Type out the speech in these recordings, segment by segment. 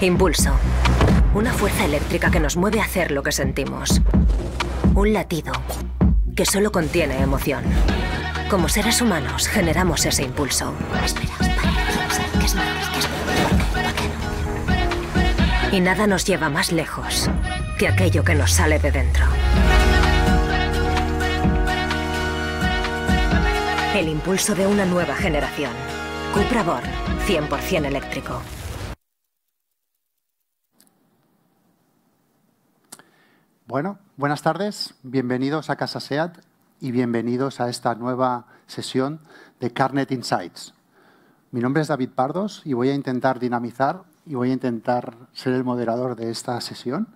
Impulso. Una fuerza eléctrica que nos mueve a hacer lo que sentimos. Un latido que solo contiene emoción. Como seres humanos generamos ese impulso. Y nada nos lleva más lejos que aquello que nos sale de dentro. El impulso de una nueva generación. Cupra 100% eléctrico. Bueno, buenas tardes, bienvenidos a Casa SEAT y bienvenidos a esta nueva sesión de Carnet Insights. Mi nombre es David Pardos y voy a intentar dinamizar y voy a intentar ser el moderador de esta sesión.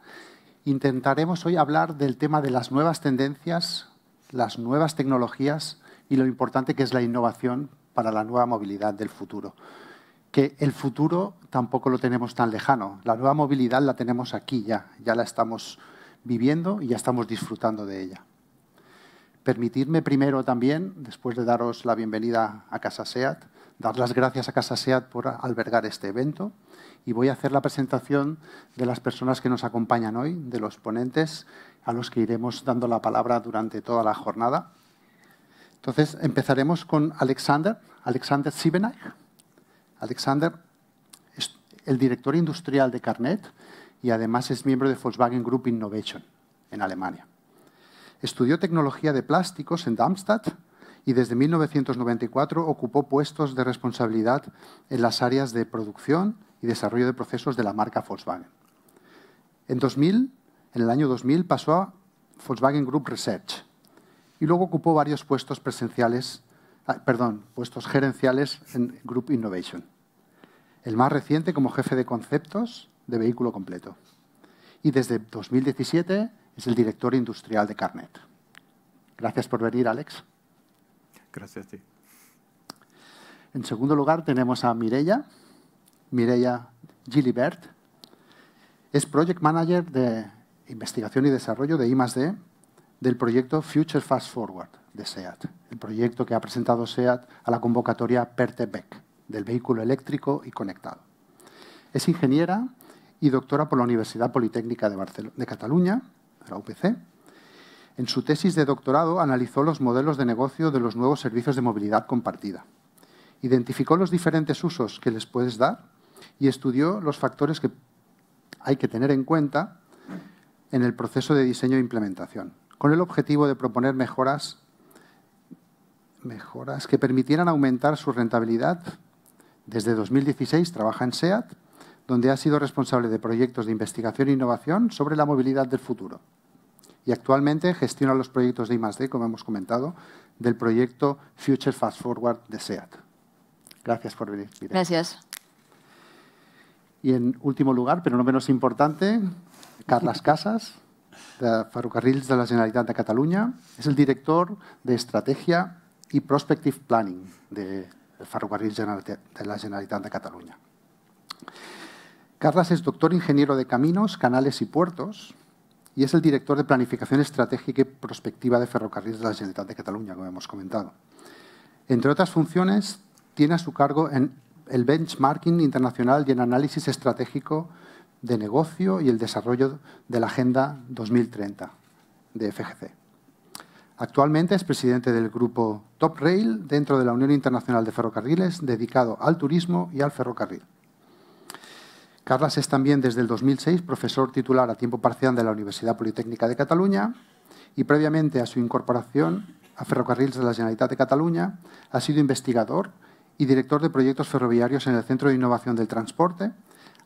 Intentaremos hoy hablar del tema de las nuevas tendencias, las nuevas tecnologías y lo importante que es la innovación para la nueva movilidad del futuro. Que el futuro tampoco lo tenemos tan lejano. La nueva movilidad la tenemos aquí ya, ya la estamos viviendo y ya estamos disfrutando de ella. Permitidme primero también, después de daros la bienvenida a Casa SEAT, dar las gracias a Casa SEAT por albergar este evento y voy a hacer la presentación de las personas que nos acompañan hoy, de los ponentes a los que iremos dando la palabra durante toda la jornada. Entonces, empezaremos con Alexander, Alexander Siebenach. Alexander es el director industrial de Carnet y además es miembro de Volkswagen Group Innovation en Alemania. Estudió tecnología de plásticos en Darmstadt y desde 1994 ocupó puestos de responsabilidad en las áreas de producción y desarrollo de procesos de la marca Volkswagen. En 2000, en el año 2000 pasó a Volkswagen Group Research y luego ocupó varios puestos presenciales, ah, perdón, puestos gerenciales en Group Innovation. El más reciente como jefe de conceptos de vehículo completo. Y desde 2017 es el director industrial de Carnet. Gracias por venir, Alex. Gracias a En segundo lugar tenemos a Mireia, Mireia Gilibert. Es Project Manager de Investigación y Desarrollo de I+.D. del proyecto Future Fast Forward de SEAT, el proyecto que ha presentado SEAT a la convocatoria PERTEBEC del vehículo eléctrico y conectado. Es ingeniera y doctora por la Universidad Politécnica de, Barcelona, de Cataluña, la UPC. En su tesis de doctorado analizó los modelos de negocio de los nuevos servicios de movilidad compartida. Identificó los diferentes usos que les puedes dar y estudió los factores que hay que tener en cuenta en el proceso de diseño e implementación, con el objetivo de proponer mejoras, mejoras que permitieran aumentar su rentabilidad. Desde 2016 trabaja en SEAT donde ha sido responsable de proyectos de investigación e innovación sobre la movilidad del futuro. Y actualmente gestiona los proyectos de I+.D., como hemos comentado, del proyecto Future Fast Forward de SEAT. Gracias por venir. Gracias. Y en último lugar, pero no menos importante, Carles Casas, de Ferrocarrils de la Generalitat de Cataluña. Es el director de Estrategia y Prospective Planning de Ferrocarrils de la Generalitat de Cataluña. Carlas es doctor ingeniero de caminos, canales y puertos y es el director de Planificación Estratégica y Prospectiva de Ferrocarriles de la Generalitat de Cataluña, como hemos comentado. Entre otras funciones, tiene a su cargo en el benchmarking internacional y el análisis estratégico de negocio y el desarrollo de la Agenda 2030 de FGC. Actualmente es presidente del grupo Top Rail dentro de la Unión Internacional de Ferrocarriles, dedicado al turismo y al ferrocarril. Carlas es también desde el 2006 profesor titular a tiempo parcial de la Universidad Politécnica de Cataluña y previamente a su incorporación a Ferrocarriles de la Generalitat de Cataluña ha sido investigador y director de proyectos ferroviarios en el Centro de Innovación del Transporte,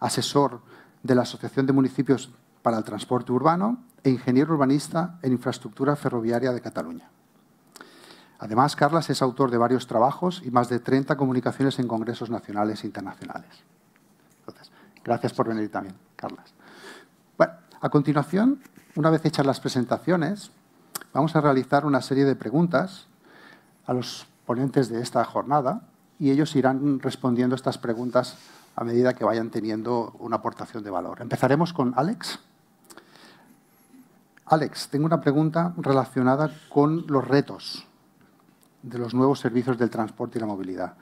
asesor de la Asociación de Municipios para el Transporte Urbano e ingeniero urbanista en infraestructura ferroviaria de Cataluña. Además, Carlas es autor de varios trabajos y más de 30 comunicaciones en congresos nacionales e internacionales. Gracias por venir también, Carlas. Bueno, a continuación, una vez hechas las presentaciones, vamos a realizar una serie de preguntas a los ponentes de esta jornada y ellos irán respondiendo estas preguntas a medida que vayan teniendo una aportación de valor. Empezaremos con Alex. Alex, tengo una pregunta relacionada con los retos de los nuevos servicios del transporte y la movilidad.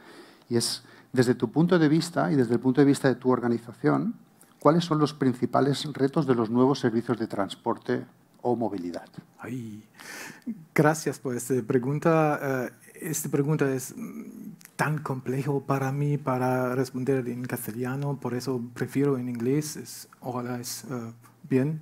Y es, desde tu punto de vista y desde el punto de vista de tu organización, ¿cuáles son los principales retos de los nuevos servicios de transporte o movilidad? Ay, gracias por esta pregunta. Eh, esta pregunta es mm, tan complejo para mí para responder en castellano, por eso prefiero en inglés. ojalá es eh, bien.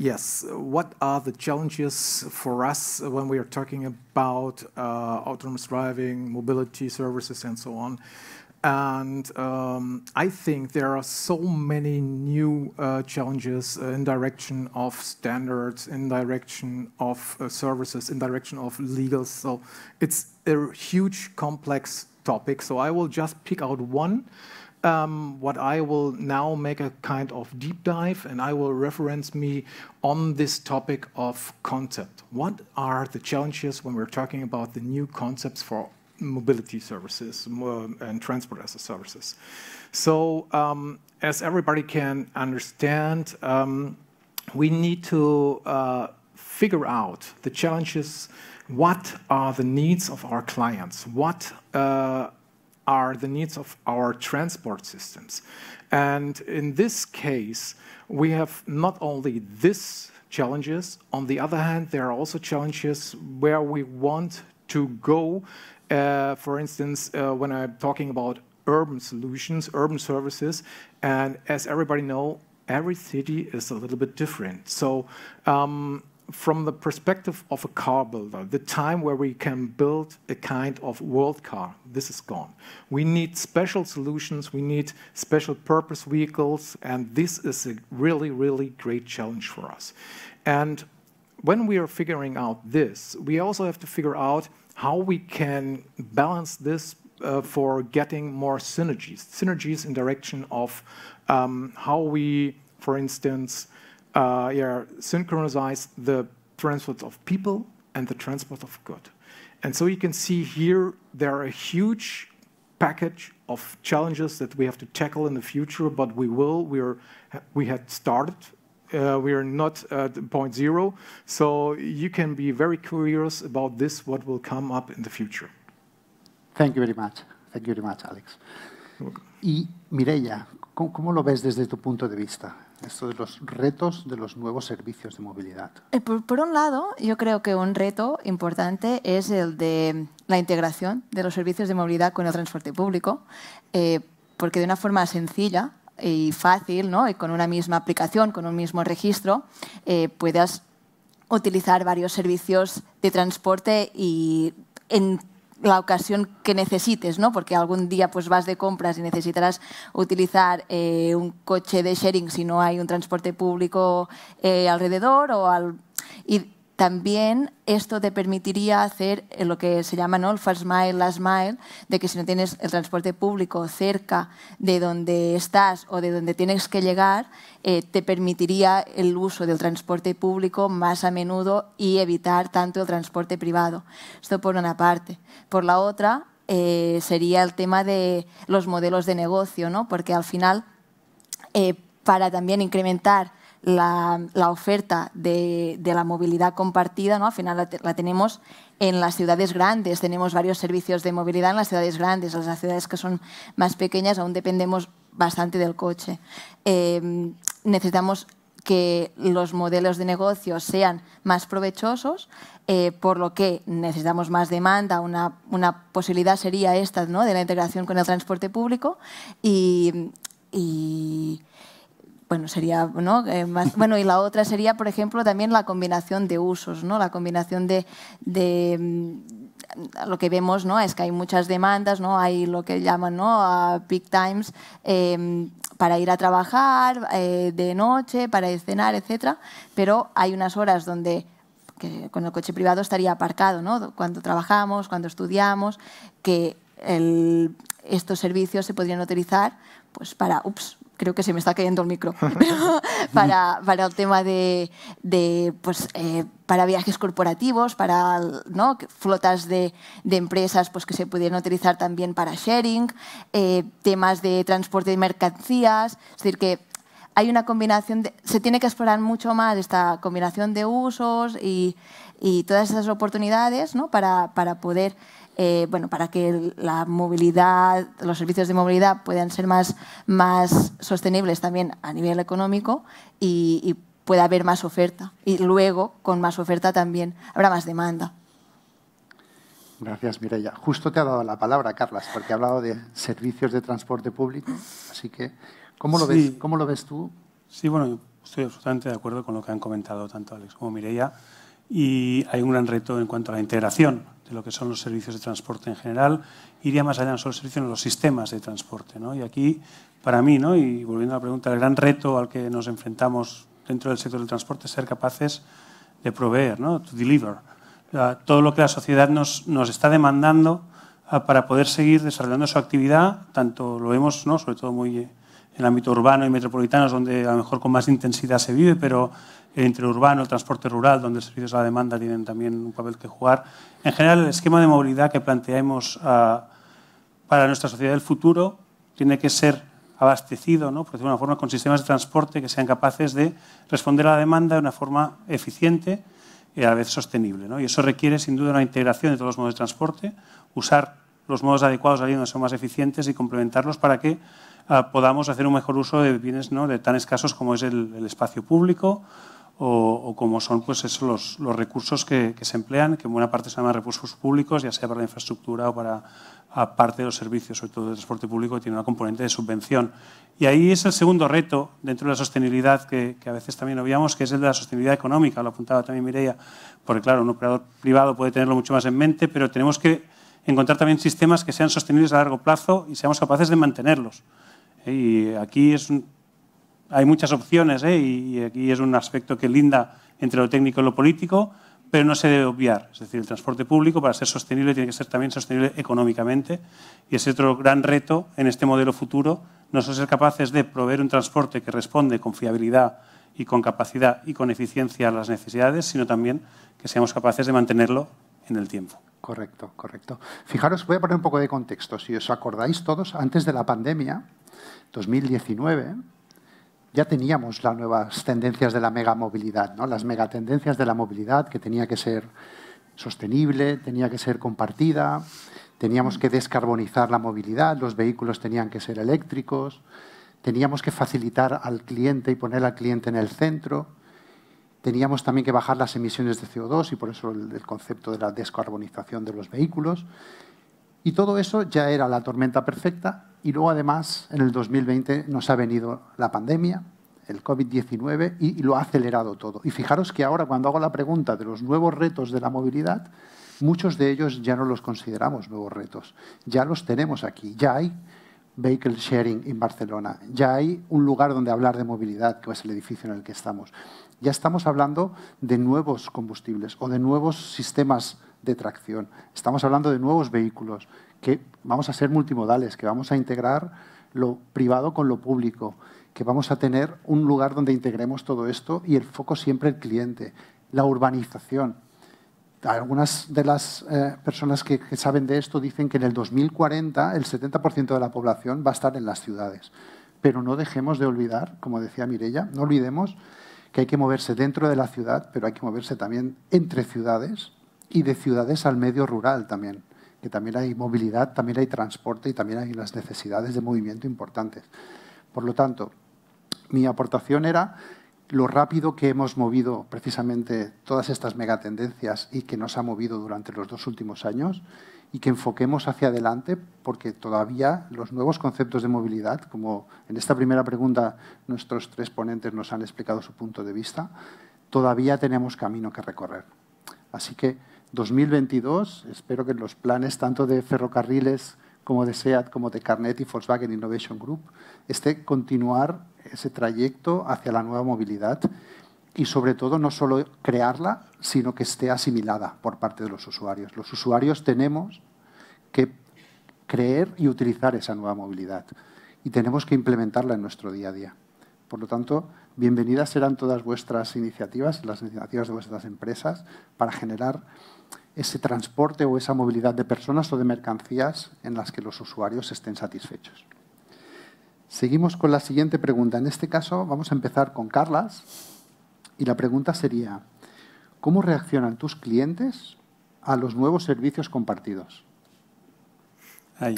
Yes. What are the challenges for us when we are talking about uh, autonomous driving, mobility services, and so on? And um, I think there are so many new uh, challenges in direction of standards, in direction of uh, services, in direction of legal. So it's a huge, complex topic. So I will just pick out one um, what I will now make a kind of deep dive and I will reference me on this topic of concept. What are the challenges when we're talking about the new concepts for mobility services and transport as a services? So, um, as everybody can understand, um, we need to uh, figure out the challenges what are the needs of our clients? What uh, are the needs of our transport systems. And in this case, we have not only these challenges, on the other hand, there are also challenges where we want to go. Uh, for instance, uh, when I'm talking about urban solutions, urban services, and as everybody know, every city is a little bit different. So um, from the perspective of a car builder, the time where we can build a kind of world car, this is gone. We need special solutions, we need special purpose vehicles, and this is a really, really great challenge for us. And when we are figuring out this, we also have to figure out how we can balance this uh, for getting more synergies, synergies in direction of um, how we, for instance, uh, yeah, synchronize the transport of people and the transport of good. And so you can see here there are a huge package of challenges that we have to tackle in the future, but we will. We are we had started. Uh, we are not at point zero, so you can be very curious about this. What will come up in the future? Thank you very much. Thank you very much, Alex. Y Mireia, ¿cómo, cómo lo ves desde tu punto de vista? esto de los retos de los nuevos servicios de movilidad? Eh, por, un lado, yo creo que un reto importante es el de la integración de los servicios de movilidad con el transporte público, eh, porque de una forma sencilla y fácil, ¿no? y con una misma aplicación, con un mismo registro, eh, puedas utilizar varios servicios de transporte y en la ocasión que necesites, ¿no? Porque algún día pues vas de compras y necesitarás utilizar eh, un coche de sharing si no hay un transporte público eh, alrededor o al... También esto te permitiría hacer eh, lo que se llama ¿no? el first mile, last mile, de que si no tienes el transporte público cerca de donde estás o de donde tienes que llegar, eh, te permitiría el uso del transporte público más a menudo y evitar tanto el transporte privado. Esto por una parte. Por la otra, eh, sería el tema de los modelos de negocio, ¿no? porque al final, para también incrementar la, oferta de, la movilidad compartida, ¿no? al final la, tenemos en las ciudades grandes, tenemos varios servicios de movilidad en las ciudades grandes, en las ciudades que son más pequeñas aún dependemos bastante del coche. Em, necesitamos que los modelos de negocio sean más provechosos, eh, por lo que necesitamos más demanda. Una, posibilidad sería esta, ¿no? de la integración con el transporte público. y bueno, sería, ¿no? Eh, bueno, y la otra sería, por ejemplo, también la combinación de usos, ¿no? La combinación de, de mm, lo que vemos no es que hay muchas demandas no hay lo que llaman no peak times em, para ir a trabajar eh, de noche para cenar etcétera pero hay unas horas donde con el coche privado estaría aparcado no cuando trabajamos cuando estudiamos que estos servicios se podrían utilizar pues para ups creo que se me está cayendo el micro, para, el tema de, pues, eh, para viajes corporativos, para flotas de, empresas pues, que se pudieran utilizar también para sharing, eh, temas de transporte de mercancías, es decir, que hay una combinación, se tiene que explorar mucho más esta combinación de usos y, todas esas oportunidades para poder eh, bueno, para que la movilidad, los servicios de movilidad puedan ser más, más sostenibles también a nivel económico y, pueda haber más oferta. Y luego, con más oferta también habrá más demanda. Gracias, Mireia. Justo te ha dado la palabra, Carlas, porque ha hablado de servicios de transporte público. Así que, ¿cómo lo, ves, ¿cómo lo ves tú? Sí, bueno, estoy absolutamente de acuerdo con lo que han comentado tanto Alex como Mireia. Y hay un gran reto en cuanto a la integración de lo que son los servicios de transporte en general, iría más allá no solo los servicios, sino los sistemas de transporte. ¿no? Y aquí, para mí, ¿no? y volviendo a la pregunta, el gran reto al que nos enfrentamos dentro del sector del transporte es ser capaces de proveer, ¿no? to deliver, todo lo que la sociedad nos, nos está demandando ah, para poder seguir desarrollando su actividad, tanto lo vemos, ¿no? sobre todo muy el ámbito urbano y metropolitano es donde a lo mejor con más intensidad se vive, pero entre urbano, el transporte rural, donde servicios a la demanda tienen también un papel que jugar. En general, el esquema de movilidad que planteamos ah, para nuestra sociedad del futuro tiene que ser abastecido, ¿no? por decirlo de una forma, con sistemas de transporte que sean capaces de responder a la demanda de una forma eficiente y a la vez sostenible. ¿no? Y eso requiere, sin duda, una integración de todos los modos de transporte, usar los modos adecuados allí donde son más eficientes y complementarlos para que Ah, podamos hacer un mejor uso de bienes ¿no? de tan escasos como es el, espacio público o, como son pues los, recursos que, se emplean, que en buena parte se llaman recursos públicos, ya sea para la infraestructura o para parte de los servicios, sobre todo del transporte público, que tiene una componente de subvención. Y ahí es el segundo reto dentro de la sostenibilidad que, que a veces también obviamos, que es el de la sostenibilidad económica, lo apuntaba también Mireia, porque claro, un operador privado puede tenerlo mucho más en mente, pero tenemos que encontrar también sistemas que sean sostenibles a largo plazo y seamos capaces de mantenerlos. ¿eh? Y aquí es, hay muchas opciones ¿eh? y aquí es un aspecto que linda entre lo técnico y lo político, pero no se debe obviar. Es decir, el transporte público para ser sostenible tiene que ser también sostenible económicamente y ese otro gran reto en este modelo futuro, no solo ser capaces de proveer un transporte que responde con fiabilidad y con capacidad y con eficiencia a las necesidades, sino también que seamos capaces de mantenerlo en el tiempo. Correcto, correcto. Fijaros, voy a poner un poco de contexto. Si os acordáis todos, antes de la pandemia, 2019, ya teníamos las nuevas tendencias de la megamovilidad, ¿no? las megatendencias de la movilidad que tenía que ser sostenible, tenía que ser compartida, teníamos que descarbonizar la movilidad, los vehículos tenían que ser eléctricos, teníamos que facilitar al cliente y poner al cliente en el centro, teníamos también que bajar las emisiones de CO2 y por eso el, el concepto de la descarbonización de los vehículos. Y todo eso ya era la tormenta perfecta y luego además en el 2020 nos ha venido la pandemia, el COVID-19 y, lo ha acelerado todo. Y fijaros que ahora cuando hago la pregunta de los nuevos retos de la movilidad, muchos de ellos ya no los consideramos nuevos retos, ya los tenemos aquí, ya hay vehicle sharing en Barcelona, ya hay un lugar donde hablar de movilidad, que es el edificio en el que estamos. Ya estamos hablando de nuevos combustibles o de nuevos sistemas de tracción. Estamos hablando de nuevos vehículos, que vamos a ser multimodales, que vamos a integrar lo privado con lo público, que vamos a tener un lugar donde integremos todo esto y el foco siempre el cliente, la urbanización. Algunas de las eh, personas que, que saben de esto dicen que en el 2040 el 70% de la población va a estar en las ciudades. Pero no dejemos de olvidar, como decía Mirella, no olvidemos que hay que moverse dentro de la ciudad, pero hay que moverse también entre ciudades y de ciudades al medio rural también, que también hay movilidad, también hay transporte y también hay las necesidades de movimiento importantes. Por lo tanto, mi aportación era lo rápido que hemos movido precisamente todas estas megatendencias y que nos ha movido durante los dos últimos años y que enfoquemos hacia adelante porque todavía los nuevos conceptos de movilidad, como en esta primera pregunta nuestros tres ponentes nos han explicado su punto de vista, todavía tenemos camino que recorrer. Así que 2022, espero que en los planes tanto de ferrocarriles como de SEAT, como de Carnet y Volkswagen Innovation Group, esté continuar ese trayecto hacia la nueva movilidad y sobre todo no solo crearla, sino que esté asimilada por parte de los usuarios. Los usuarios tenemos que creer y utilizar esa nueva movilidad y tenemos que implementarla en nuestro día a día. Por lo tanto, bienvenidas serán todas vuestras iniciativas, las iniciativas de vuestras empresas, para generar ese transporte o esa movilidad de personas o de mercancías en las que los usuarios estén satisfechos. Seguimos con la siguiente pregunta. En este caso vamos a empezar con Carlas y la pregunta sería, ¿cómo reaccionan tus clientes a los nuevos servicios compartidos? Ahí.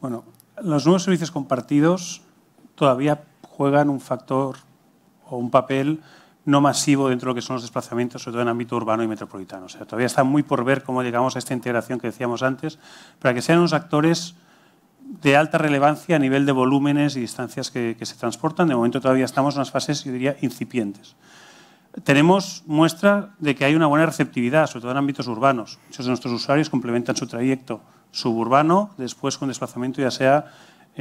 Bueno, los nuevos servicios compartidos todavía juegan un factor o un papel no masivo dentro de lo que son los desplazamientos, sobre todo en ámbito urbano y metropolitano. O sea, todavía está muy por ver cómo llegamos a esta integración que decíamos antes, para que sean unos actores de alta relevancia a nivel de volúmenes y distancias que, se transportan. De momento todavía estamos en unas fases, yo diría, incipientes. Tenemos muestra de que hay una buena receptividad, sobre todo en ámbitos urbanos. Muchos de nuestros usuarios complementan su trayecto suburbano, después con desplazamiento ya sea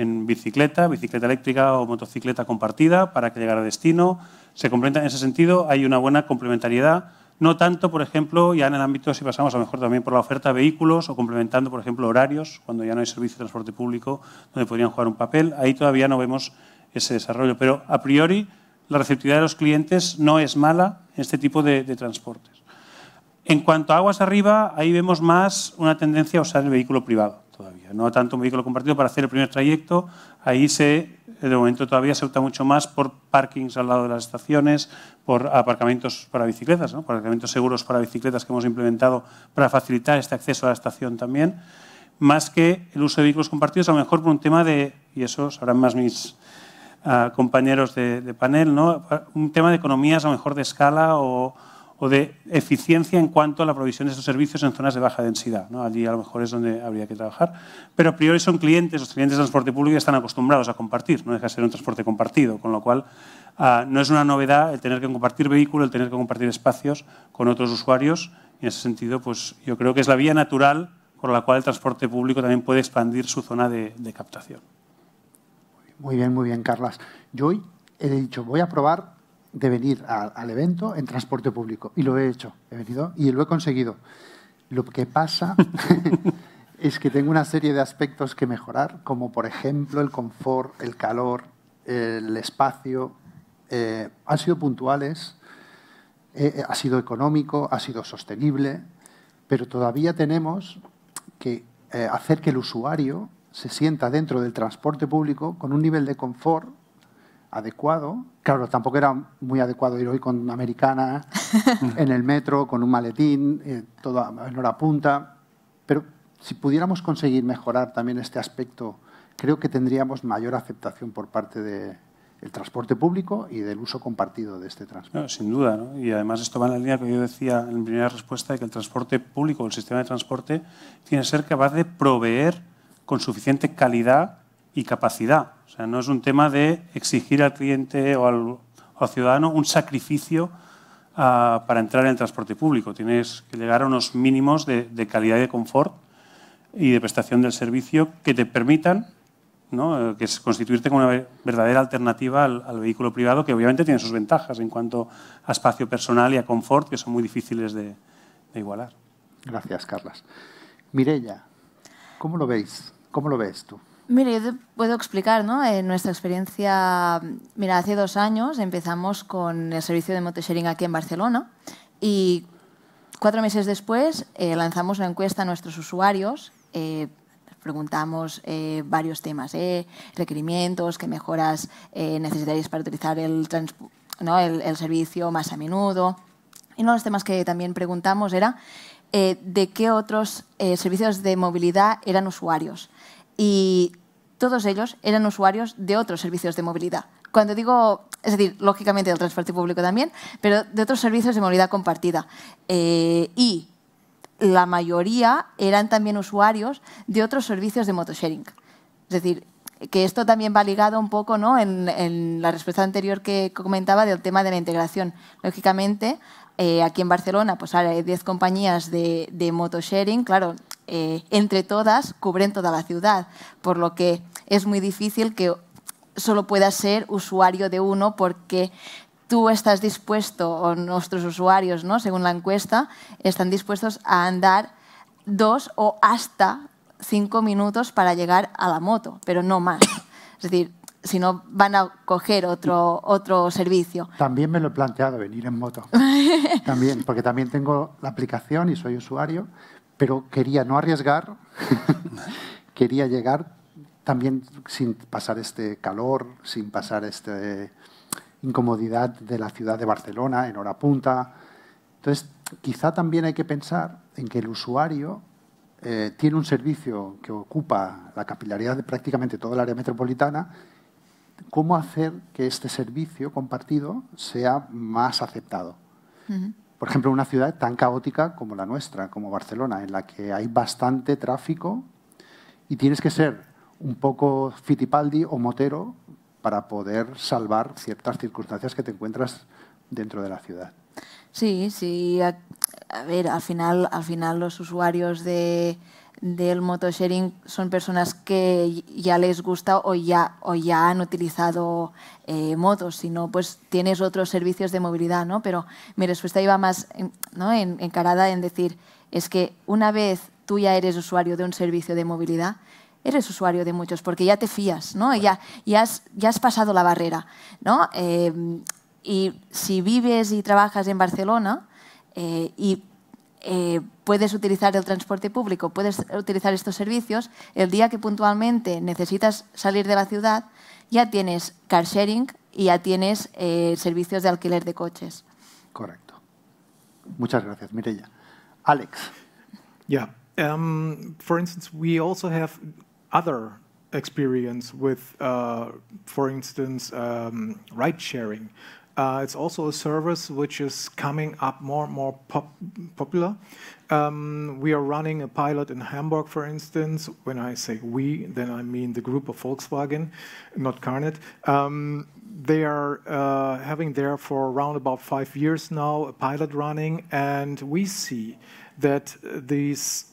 en bicicleta, bicicleta eléctrica o motocicleta compartida para que llegara a destino. Se complementa en ese sentido, hay una buena complementariedad, no tanto, por ejemplo, ya en el ámbito, si pasamos a lo mejor también por la oferta de vehículos o complementando, por ejemplo, horarios, cuando ya no hay servicio de transporte público, donde podrían jugar un papel, ahí todavía no vemos ese desarrollo. Pero a priori, la receptividad de los clientes no es mala en este tipo de transportes. En cuanto a aguas arriba, ahí vemos más una tendencia a usar el vehículo privado no tanto un vehículo compartido para hacer el primer trayecto. Ahí se, de momento todavía se opta mucho más por parkings al lado de las estaciones, por aparcamientos para bicicletas, ¿no? aparcamientos seguros para bicicletas que hemos implementado para facilitar este acceso a la estación también, más que el uso de vehículos compartidos, a lo mejor por un tema de, y eso sabrán más mis ah, compañeros de, panel, ¿no? un tema de economías a lo mejor de escala o o de eficiencia en cuanto a la provisión de esos servicios en zonas de baja densidad. Allí a lo mejor es donde habría que trabajar. Pero a priori son clientes, los clientes de transporte público ya están acostumbrados a compartir, no deja de ser un transporte compartido, con lo cual ah, no es una novedad el tener que compartir vehículo, el tener que compartir espacios con otros usuarios. en ese sentido, pues yo creo que es la vía natural por la cual el transporte público también puede expandir su zona de, de captación. Muy bien, muy bien, Carlas. Yo hoy he dicho, voy a probar de venir al evento en transporte público. Y lo he hecho. He venido y lo he conseguido. Lo que pasa es que tengo una serie de aspectos que mejorar, como por ejemplo el confort, el calor, el espacio. Eh, han sido puntuales, eh, eh, ha sido económico, ha sido sostenible, pero todavía tenemos que hacer que el usuario se sienta dentro del transporte público con un nivel de confort adecuado. Claro, tampoco era muy adecuado ir hoy con una americana en el metro, con un maletín, eh, todo en hora punta. Pero si pudiéramos conseguir mejorar también este aspecto, creo que tendríamos mayor aceptación por parte de, el transporte público y del uso compartido de este transporte. sin duda, ¿no? y además esto va en la línea que yo decía en primera respuesta, de que el transporte público, el sistema de transporte, tiene que ser capaz de proveer con suficiente calidad y capacidad. O sea, no es un tema de exigir al cliente o al, ciudadano un sacrificio ah, para entrar en el transporte público. Tienes que llegar a unos mínimos de, calidad y de confort y de prestación del servicio que te permitan ¿no? Eh, que constituirte como una verdadera alternativa al, vehículo privado, que obviamente tiene sus ventajas en cuanto a espacio personal y a confort, que son muy difíciles de, de igualar. Gracias, Carlas. Mirella, ¿cómo lo veis? ¿Cómo lo ves tú? Mira, yo puedo explicar, eh, nuestra experiencia, mira, hace dos años empezamos con el servicio de motosharing aquí en Barcelona y cuatro meses después eh, lanzamos una encuesta a nuestros usuarios. Eh, preguntamos varios temas, requerimientos, qué mejoras necesitarías para utilizar el, servicio más a menudo. Y uno de los temas que también preguntamos era de qué otros servicios de movilidad eran usuarios y todos ellos eran usuarios de otros servicios de movilidad. Cuando digo, es decir, lógicamente del transporte público también, pero de otros servicios de movilidad compartida. Eh, y la mayoría eran también usuarios de otros servicios de motosharing. Es decir, que esto también va ligado un poco ¿no? en, la respuesta anterior que comentaba del tema de la integración. Lógicamente, eh, aquí en Barcelona pues hay 10 compañías de, de motosharing, claro, eh, entre todas cubren toda la ciudad, por lo que es muy difícil que solo puedas ser usuario de uno porque tú estás dispuesto, o nuestros usuarios, ¿no? según la encuesta, están dispuestos a andar dos o hasta cinco minutos para llegar a la moto, pero no más. Es decir, si no van a coger otro, otro servicio. También me lo he planteado, venir en moto. también, porque también tengo la aplicación y soy usuario, pero quería no arriesgar, quería llegar también sin pasar este calor, sin pasar esta incomodidad de la ciudad de Barcelona en hora punta. Entonces, quizá también hay que pensar en que el usuario eh, tiene un servicio que ocupa la capilaridad de prácticamente toda el área metropolitana, cómo hacer que este servicio compartido sea más aceptado por ejemplo, una ciudad tan caótica como la nuestra, como Barcelona, en la que hay bastante tráfico y tienes que ser un poco fitipaldi o motero para poder salvar ciertas circunstancias que te encuentras dentro de la ciudad. Sí, sí. A, ver, final, al final los usuarios de, del motosharing son personas que ya les gusta o ya, o ya han utilizado eh, motos, sino pues tienes otros servicios de movilidad, ¿no? Pero mi respuesta iba más encarada en decir, es que una vez tú ya eres usuario de un servicio de movilidad, eres usuario de muchos, porque ya te fías, ¿no? Ya, ya, has, ya has pasado la barrera, ¿no? Eh, y si vives y trabajas en Barcelona eh, y eh, puedes utilizar el transporte público, puedes utilizar estos servicios, el día que puntualmente necesitas salir de la ciudad, ya tienes car sharing y ya tienes eh, servicios de alquiler de coches. Correcto. Muchas gracias, Mirella. Alex. Yeah. Um, for instance, we also have other experience with, uh, for instance, um, ride sharing. Uh, it's also a service which is coming up more and more pop popular. Um, we are running a pilot in Hamburg, for instance. When I say we, then I mean the group of Volkswagen, not Carnet. Um, they are uh, having there for around about five years now a pilot running, and we see that these.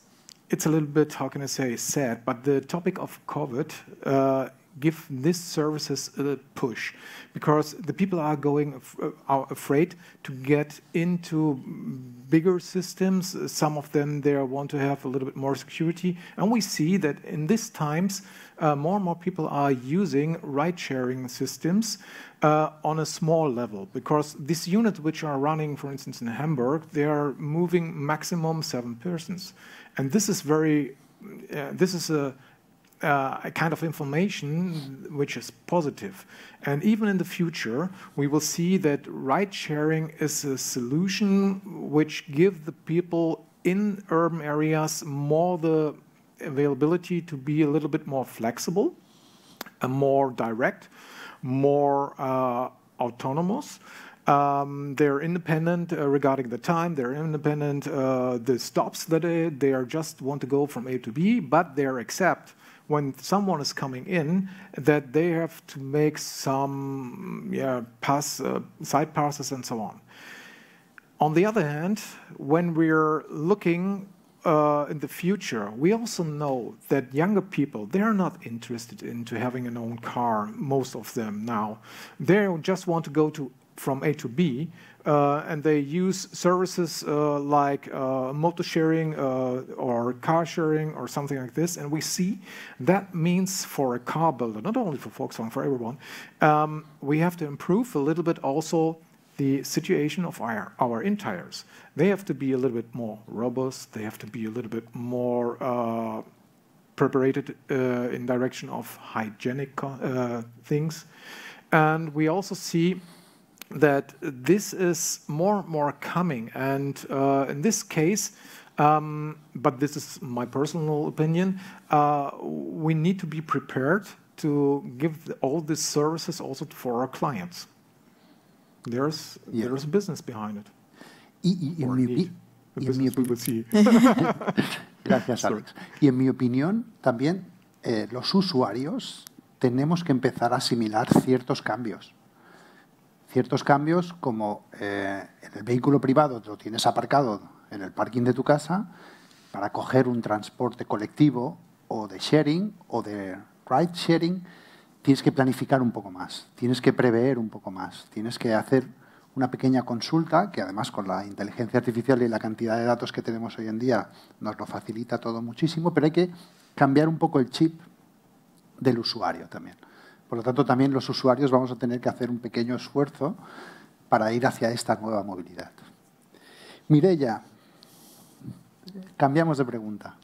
It's a little bit, how can I say, sad, but the topic of COVID uh, give these services a push because the people are going uh, are afraid to get into bigger systems some of them they want to have a little bit more security and we see that in these times uh, more and more people are using ride sharing systems uh, on a small level because these units which are running for instance in Hamburg they are moving maximum 7 persons and this is very uh, this is a uh, kind of information which is positive. And even in the future, we will see that ride sharing is a solution which gives the people in urban areas more the availability to be a little bit more flexible, and uh, more direct, more uh, autonomous. Um, they're independent uh, regarding the time. They're independent uh, the stops that they, uh, they are just want to go from A to B, but they're accept when someone is coming in that they have to make some yeah, pass, uh, side passes and so on. On the other hand, when we're looking uh, in the future, we also know that younger people, they're not interested into having an own car, most of them now. They just want to go to from A to B, uh, and they use services uh, like uh, motor sharing or car sharing or something like this. And we see that means for a car builder, not only for Volkswagen, for everyone, um, we have to improve a little bit also the situation of our, our tires. They have to be a little bit more robust. They have to be a little bit more uh, prepared uh, in direction of hygienic uh, things. And we also see that this is more and more coming. And uh, in this case, um, but this is my personal opinion, uh, we need to be prepared to give all these services also for our clients. There's, yeah. there's business behind it. Y, y, en mi, y en mi Gracias, Alex. Y en mi opinión, también eh, los usuarios tenemos que empezar a asimilar ciertos cambios. ciertos cambios como eh, el vehículo privado lo tienes aparcado en el parking de tu casa para coger un transporte colectivo o de sharing o de ride sharing, tienes que planificar un poco más, tienes que prever un poco más, tienes que hacer una pequeña consulta, que además con la inteligencia artificial y la cantidad de datos que tenemos hoy en día nos lo facilita todo muchísimo, pero hay que cambiar un poco el chip del usuario también. Por lo tanto, también los usuarios vamos a tener que hacer un pequeño esfuerzo para ir hacia esta nueva movilidad. Mirella, cambiamos de pregunta.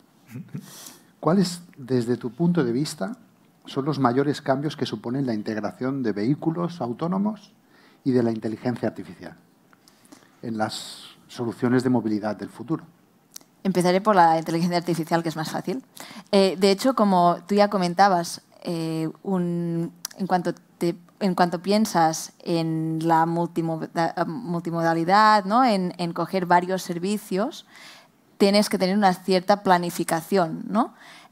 ¿Cuáles, desde tu punto de vista, son los mayores cambios que suponen la integración de vehículos autónomos y de la inteligencia artificial en las soluciones de movilidad del futuro? Empezaré por la inteligencia artificial, que es más fácil. Eh, de hecho, como tú ya comentabas, eh, en, cuanto piensas en la multimodalidad, en, coger varios servicios, tienes que tener una cierta planificación.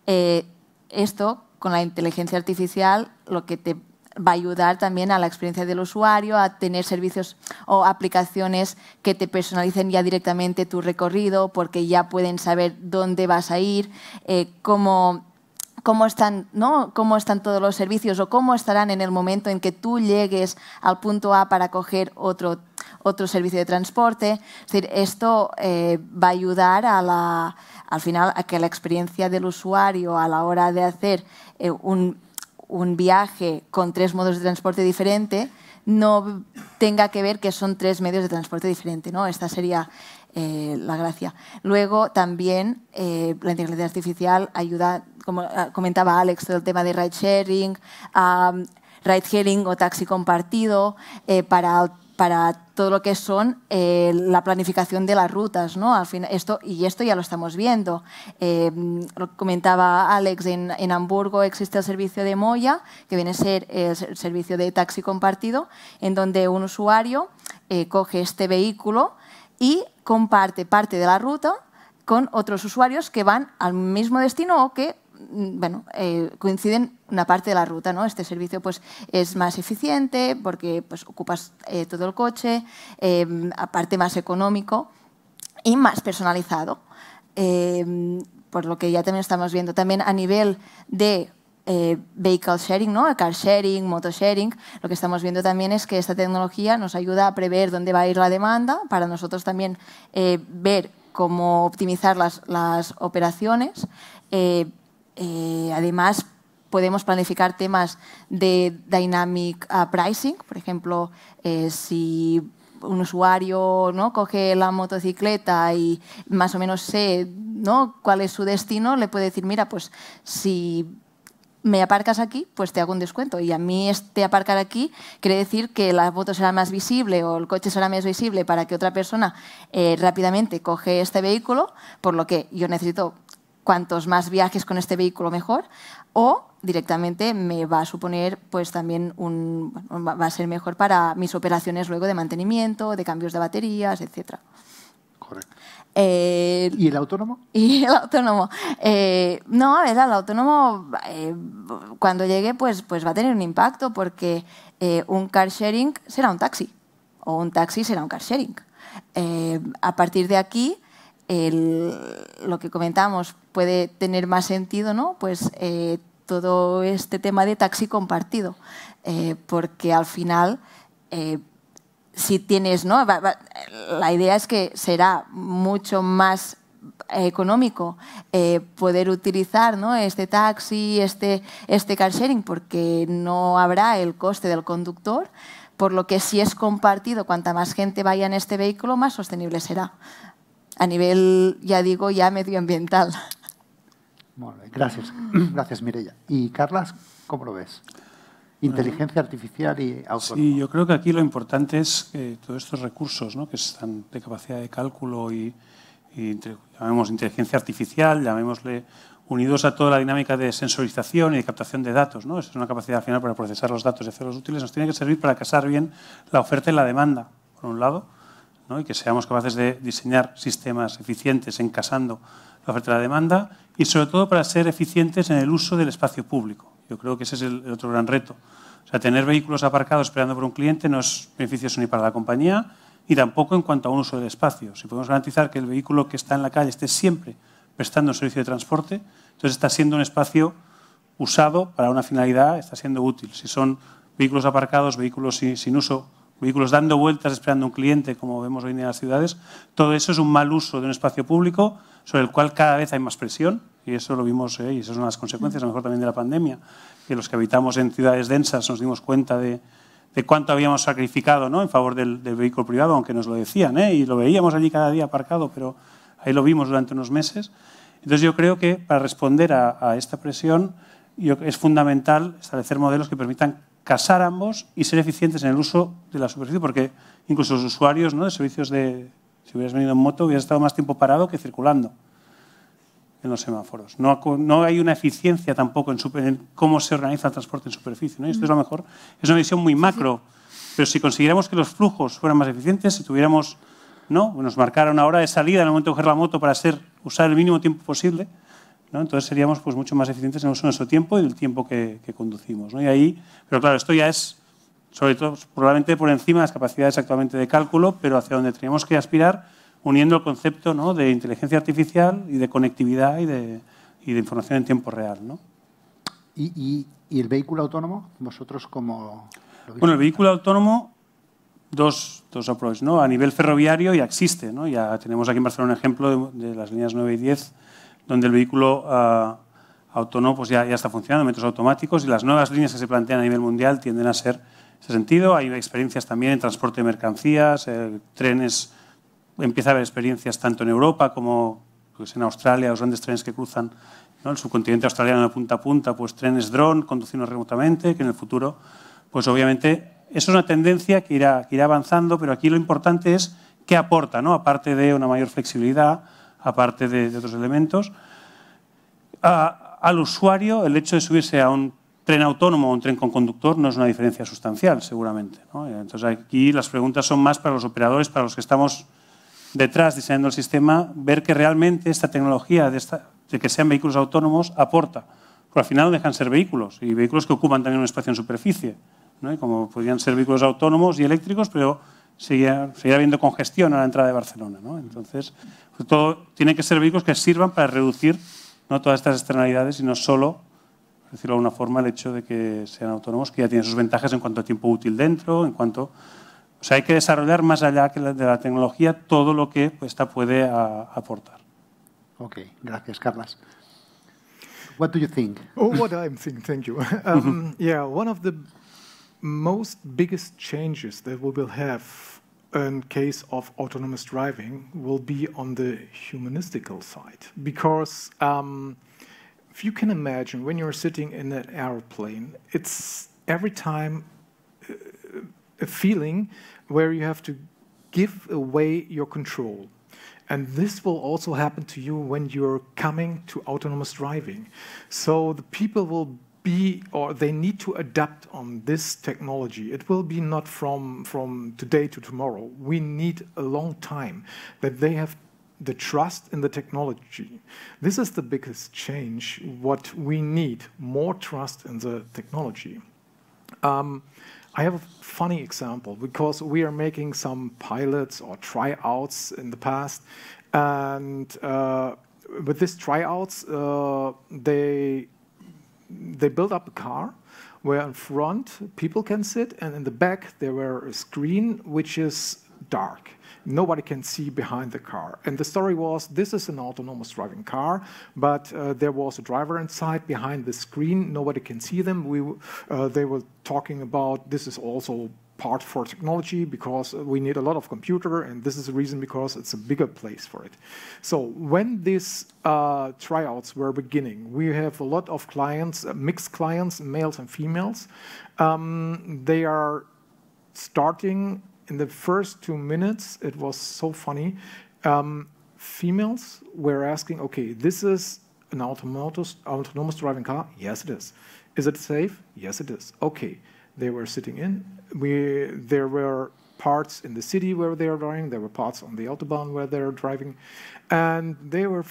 Eh, esto con la inteligencia artificial lo que te va a ayudar también a la experiencia del usuario, a tener servicios o aplicaciones que te personalicen ya directamente tu recorrido, porque ya pueden saber dónde vas a ir, eh, cómo cómo están, todos los servicios o cómo estarán en el momento en que tú llegues al punto A para coger otro, servicio de transporte. Es decir, esto eh, va a ayudar al final a que la experiencia del usuario a la hora de hacer eh, un, un viaje con tres modos de transporte diferente no tenga que ver que son tres medios de transporte diferente. ¿no? Esta sería eh, la gracia. Luego también eh, la inteligencia artificial ayuda, como ah, comentaba Alex, el tema de ride sharing, ride sharing o taxi compartido eh, para, para todo lo que son la planificación de las rutas, ¿no? Al fin, esto, y esto ya lo estamos viendo. Em, comentaba Alex, en, Hamburgo existe el servicio de Moya, que viene a ser el servicio de taxi compartido, en donde un usuario coge este vehículo y comparte parte de la ruta con otros usuarios que van al mismo destino o que mm, bueno, eh, coinciden una parte de la ruta, ¿no? Este servicio pues, es más eficiente porque pues, ocupas eh, todo el coche, em, aparte más económico y más personalizado. Em, por lo que ya también estamos viendo. También a nivel de eh, vehicle sharing, ¿no? car sharing, moto sharing, lo que estamos viendo también es que esta tecnología nos ayuda a prever dónde va a ir la demanda, para nosotros también eh, ver cómo optimizar las, las operaciones. Eh, además, podemos planificar temas de dynamic ah, pricing, por ejemplo, si un usuario ¿no? coge la motocicleta y más o menos sé ¿no? cuál es su destino, le puede decir, mira, pues si me aparcas aquí, pues te hago un descuento. Y a mí este aparcar aquí quiere decir que la foto será más visible o el coche será más visible para que otra persona eh, rápidamente coge este vehículo, por lo que yo necesito cuantos más viajes con este vehículo mejor, o directamente me va a suponer pues también un, va a ser mejor para mis operaciones luego de mantenimiento, de cambios de baterías, etcétera. Eh, ¿Y el autónomo? Y el autónomo. Eh, no, a ver, el autónomo eh, cuando llegue pues, pues va a tener un impacto porque un car sharing será un taxi o un taxi será un car sharing. a partir de aquí, lo que comentamos puede tener más sentido, ¿no? Pues todo este tema de taxi compartido, porque al final si tienes, ¿no? la idea es que será mucho más económico eh, poder utilizar ¿no? este taxi, este, este, car sharing, porque no habrá el coste del conductor, por lo que si es compartido, cuanta más gente vaya en este vehículo, más sostenible será. A nivel, ya digo, ya medioambiental. gracias. Gracias, Mireia. ¿Y Carlas, cómo lo ves? inteligencia artificial y autónoma. Sí, yo creo que aquí lo importante es que todos estos recursos ¿no? que están de capacidad de cálculo y, y llamemos inteligencia artificial, llamémosle unidos a toda la dinámica de sensorización y de captación de datos. ¿no? Esa es una capacidad final para procesar los datos y hacerlos útiles. Nos tiene que servir para casar bien la oferta y la demanda, por un lado, ¿no? y que seamos capaces de diseñar sistemas eficientes encasando la oferta y la demanda, y sobre todo para ser eficientes en el uso del espacio público. Yo creo que ese es el otro gran reto. O sea, tener vehículos aparcados esperando por un cliente no es beneficioso ni para la compañía y tampoco en cuanto a un uso del espacio. Si podemos garantizar que el vehículo que está en la calle esté siempre prestando un servicio de transporte, entonces está siendo un espacio usado para una finalidad, está siendo útil. Si son vehículos aparcados, vehículos sin, uso, vehículos dando vueltas esperando un cliente, como vemos hoy en las ciudades, todo eso es un mal uso de un espacio público sobre el cual cada vez hay más presión y eso lo vimos, ¿eh? y esas son las consecuencias, a lo mejor también de la pandemia, que los que habitamos en ciudades densas nos dimos cuenta de, cuánto habíamos sacrificado ¿no? en favor del, vehículo privado, aunque nos lo decían, ¿eh? y lo veíamos allí cada día aparcado, pero ahí lo vimos durante unos meses. Entonces yo creo que para responder a, esta presión es fundamental establecer modelos que permitan casar ambos y ser eficientes en el uso de la superficie, porque incluso los usuarios ¿no? de servicios de... Si hubieras venido en moto, hubieras estado más tiempo parado que circulando en los semáforos. No, no hay una eficiencia tampoco en, cómo se organiza el transporte en superficie. ¿no? esto es lo mejor. Es una visión muy macro, pero si consiguiéramos que los flujos fueran más eficientes, si tuviéramos, ¿no? nos marcara una hora de salida en el momento de coger la moto para ser, usar el mínimo tiempo posible, ¿no? entonces seríamos pues, mucho más eficientes en el uso de nuestro tiempo y del tiempo que, conducimos. ¿no? Y ahí, pero claro, esto ya es sobre todo probablemente por encima de las capacidades actualmente de cálculo, pero hacia donde teníamos que aspirar uniendo el concepto ¿no? de inteligencia artificial y de conectividad y de, información en tiempo real. ¿Y, el vehículo autónomo? nosotros como...? Bueno, el vehículo autónomo, dos, dos approaches. ¿no? A nivel ferroviario ya existe. Ya tenemos aquí en Barcelona un ejemplo de, las líneas 9 y 10, donde el vehículo ah, autónomo pues ya, está funcionando, metros automáticos, y las nuevas líneas que se plantean a nivel mundial tienden a ser ese sentido. Hay experiencias también en transporte de mercancías, eh, trenes empieza a haber experiencias tanto en Europa como pues, en Australia, los grandes trenes que cruzan el subcontinente australiano de punta a punta, pues trenes dron conducidos remotamente, que en el futuro, pues obviamente, eso es una tendencia que irá, que irá avanzando, pero aquí lo importante es qué aporta, ¿no? aparte de una mayor flexibilidad, aparte de, otros elementos. al usuario, el hecho de subirse a un tren autónomo o un tren con conductor no es una diferencia sustancial, seguramente. Entonces aquí las preguntas son más para los operadores, para los que estamos detrás diseñando el sistema, ver que realmente esta tecnología de, que sean vehículos autónomos aporta. Porque al final dejan ser vehículos y vehículos que ocupan también un espacio en superficie. como podrían ser vehículos autónomos y eléctricos, pero seguirá, habiendo congestión a la entrada de Barcelona. Entonces, pues todo, tiene que ser vehículos que sirvan para reducir ¿no? todas estas externalidades y no solo, por decirlo de alguna forma, el hecho de que sean autónomos, que ya tienen sus ventajas en cuanto a tiempo útil dentro, en cuanto O sea, hay que desarrollar más allá de la tecnología todo lo que esta puede ah, aportar. Ok, gracias, Carlas. What do you think? Oh, what I'm thinking, thank you. um, yeah, one of the most biggest changes that we will have in case of autonomous driving will be on the humanistical side because um, if you can imagine when you're sitting in an airplane it's every time a feeling where you have to give away your control. And this will also happen to you when you're coming to autonomous driving. So the people will be, or they need to adapt on this technology. It will be not from, from today to tomorrow. We need a long time that they have the trust in the technology. This is the biggest change, what we need, more trust in the technology. Um, I have a funny example because we are making some pilots or tryouts in the past, and uh, with these tryouts, uh, they they built up a car where in front people can sit, and in the back there were a screen which is dark nobody can see behind the car. And the story was, this is an autonomous driving car, but uh, there was a driver inside behind the screen. Nobody can see them. We, uh, they were talking about this is also part for technology because we need a lot of computer, and this is the reason because it's a bigger place for it. So when these uh, tryouts were beginning, we have a lot of clients, uh, mixed clients, males and females. Um, they are starting in the first two minutes, it was so funny. Um, females were asking, okay, this is an autonomous, autonomous driving car? Yes, it is. Is it safe? Yes, it is. Okay, they were sitting in. We, there were parts in the city where they are driving, there were parts on the Autobahn where they are driving, and they were,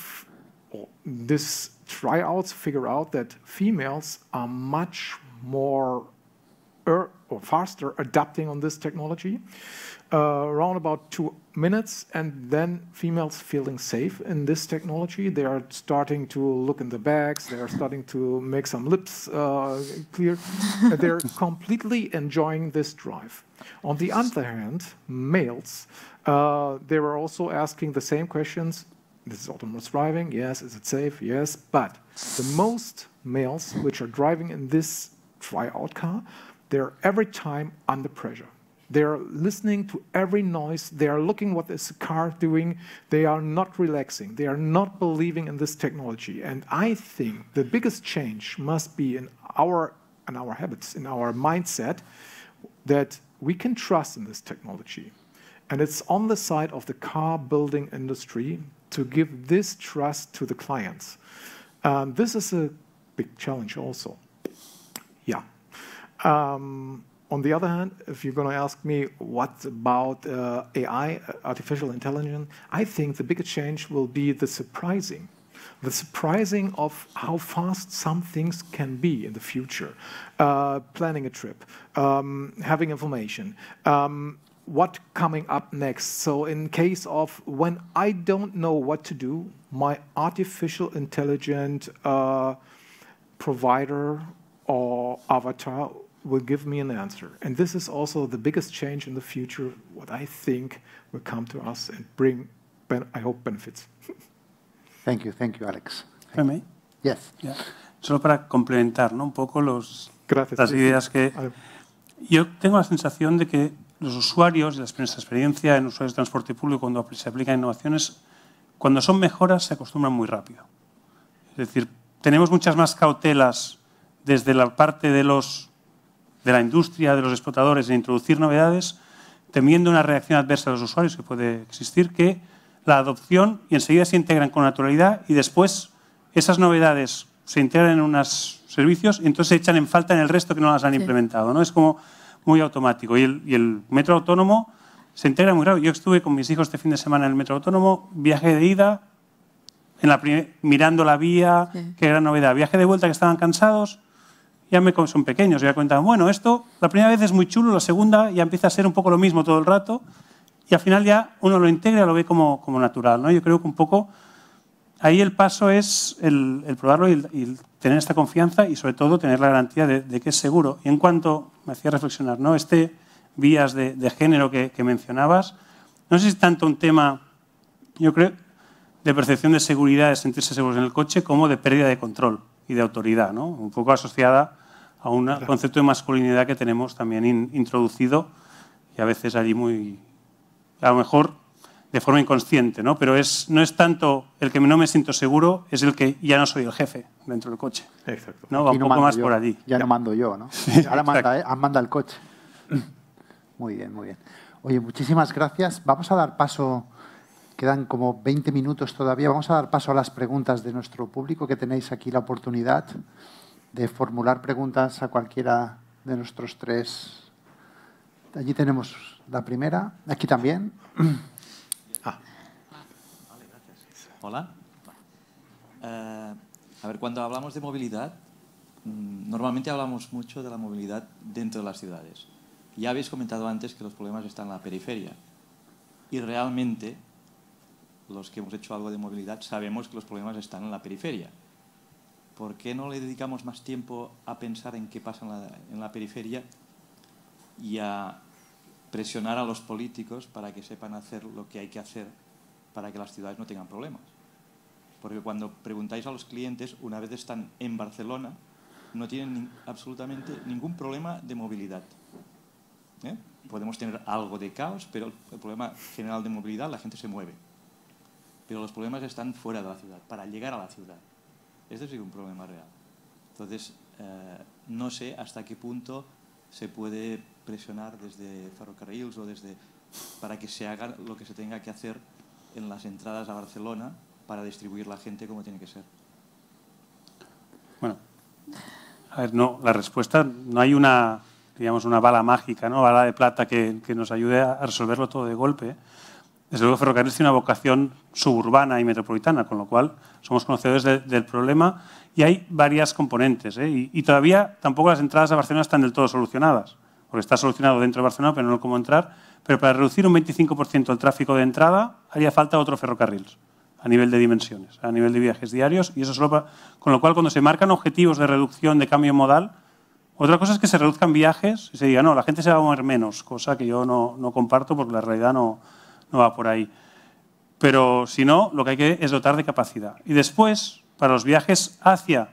oh, this tryouts figure out that females are much more or faster adapting on this technology, uh, around about two minutes, and then females feeling safe in this technology. They are starting to look in the bags. They are starting to make some lips uh, clear. They're completely enjoying this drive. On the other hand, males, uh, they were also asking the same questions. This is autonomous driving. Yes. Is it safe? Yes. But the most males which are driving in this tryout car they're every time under pressure. They are listening to every noise. They are looking what is the car doing. They are not relaxing. They are not believing in this technology. And I think the biggest change must be in our in our habits, in our mindset, that we can trust in this technology. And it's on the side of the car building industry to give this trust to the clients. Um, this is a big challenge also. Yeah. Um, on the other hand, if you're going to ask me what about uh, AI, artificial intelligence, I think the biggest change will be the surprising. The surprising of how fast some things can be in the future. Uh, planning a trip, um, having information, um, what coming up next. So, in case of when I don't know what to do, my artificial intelligent uh, provider or avatar will give me an answer. And this is also the biggest change in the future, what I think will come to us and bring, I hope, benefits. thank you, thank you, Alex. Thank you. Yes. Yeah. Solo para complementar ¿no? un poco los, Gracias, las ideas que... Yo tengo la sensación de que los usuarios, y nuestra experiencia en usuarios de transporte público cuando se aplican innovaciones, cuando son mejoras se acostumbran muy rápido. Es decir, tenemos muchas más cautelas desde la parte de los de la industria, de los explotadores, de introducir novedades, temiendo una reacción adversa de los usuarios que puede existir, que la adopción y enseguida se integran con naturalidad y después esas novedades se integran en unos servicios y entonces se echan en falta en el resto que no las han implementado. ¿no? Es como muy automático. Y el, metro autónomo se integra muy rápido. Yo estuve con mis hijos este fin de semana en el metro autónomo, viaje de ida, en la mirando la vía, que qué gran novedad. Viaje de vuelta que estaban cansados, ya me son pequeños, ya cuentan, bueno, esto la primera vez es muy chulo, la segunda ya empieza a ser un poco lo mismo todo el rato y al final ya uno lo integra, lo ve como, como natural. ¿no? Yo creo que un poco ahí el paso es el, probarlo y, tener esta confianza y sobre todo tener la garantía de, que es seguro. Y en cuanto, me hacía reflexionar, ¿no? este vías de, género que, mencionabas, no sé si es tanto un tema, yo creo, de percepción de seguridad, de sentirse seguros en el coche, como de pérdida de control y de autoridad, ¿no? un poco asociada a un concepto de masculinidad que tenemos también introducido y a veces allí muy, a lo mejor de forma inconsciente, ¿no? Pero es, no es tanto el que no me siento seguro, es el que ya no soy el jefe dentro del coche. Exacto. ¿no? Va un poco más por allí. Ya, no mando yo, ¿no? Ahora manda, ¿eh? ah, manda el coche. Muy bien, muy bien. Oye, muchísimas gracias. Vamos a dar paso, quedan como 20 minutos todavía, vamos a dar paso a las preguntas de nuestro público que tenéis aquí la oportunidad de formular preguntas a cualquiera de nuestros tres. Allí tenemos la primera, aquí también. Ah. Hola. Eh, a ver, cuando hablamos de movilidad, mm, normalmente hablamos mucho de la movilidad dentro de las ciudades. Ya habéis comentado antes que los problemas están en la periferia. Y realmente, los que hemos hecho algo de movilidad, sabemos que los problemas están en la periferia. ¿por qué no le dedicamos más tiempo a pensar en qué pasa en la, periferia y a presionar a los políticos para que sepan hacer lo que hay que hacer para que las ciudades no tengan problemas? Porque cuando preguntáis a los clientes, una vez están en Barcelona, no tienen absolutamente ningún problema de movilidad. ¿eh? Podemos tener algo de caos, pero el problema general de movilidad, la gente se mueve. Pero los problemas están fuera de la ciudad, para llegar a la ciudad. Este sí es un problema real. Entonces, eh, no sé hasta qué punto se puede presionar desde ferrocarriles o desde para que se haga lo que se tenga que hacer en las entradas a Barcelona para distribuir la gente como tiene que ser. Bueno, a ver, no, la respuesta no hay una, digamos, una bala mágica, ¿no? Bala de plata que nos ayude a resolverlo todo de golpe. Desde luego, ferrocarril tiene una vocación suburbana y metropolitana, con lo cual somos conocedores del problema y hay varias componentes. ¿eh? Y, todavía tampoco las entradas a Barcelona están del todo solucionadas, porque está solucionado dentro de Barcelona, pero no cómo entrar. Pero para reducir un 25% el tráfico de entrada haría falta otro ferrocarril a nivel de dimensiones, a nivel de viajes diarios, y eso solo para... con lo cual cuando se marcan objetivos de reducción de cambio modal, otra cosa es que se reduzcan viajes y se diga, no, la gente se va a mover menos, cosa que yo no, no comparto porque la realidad no, no va por ahí. Pero si no, lo que hay que es dotar de capacidad. Y después, para los viajes hacia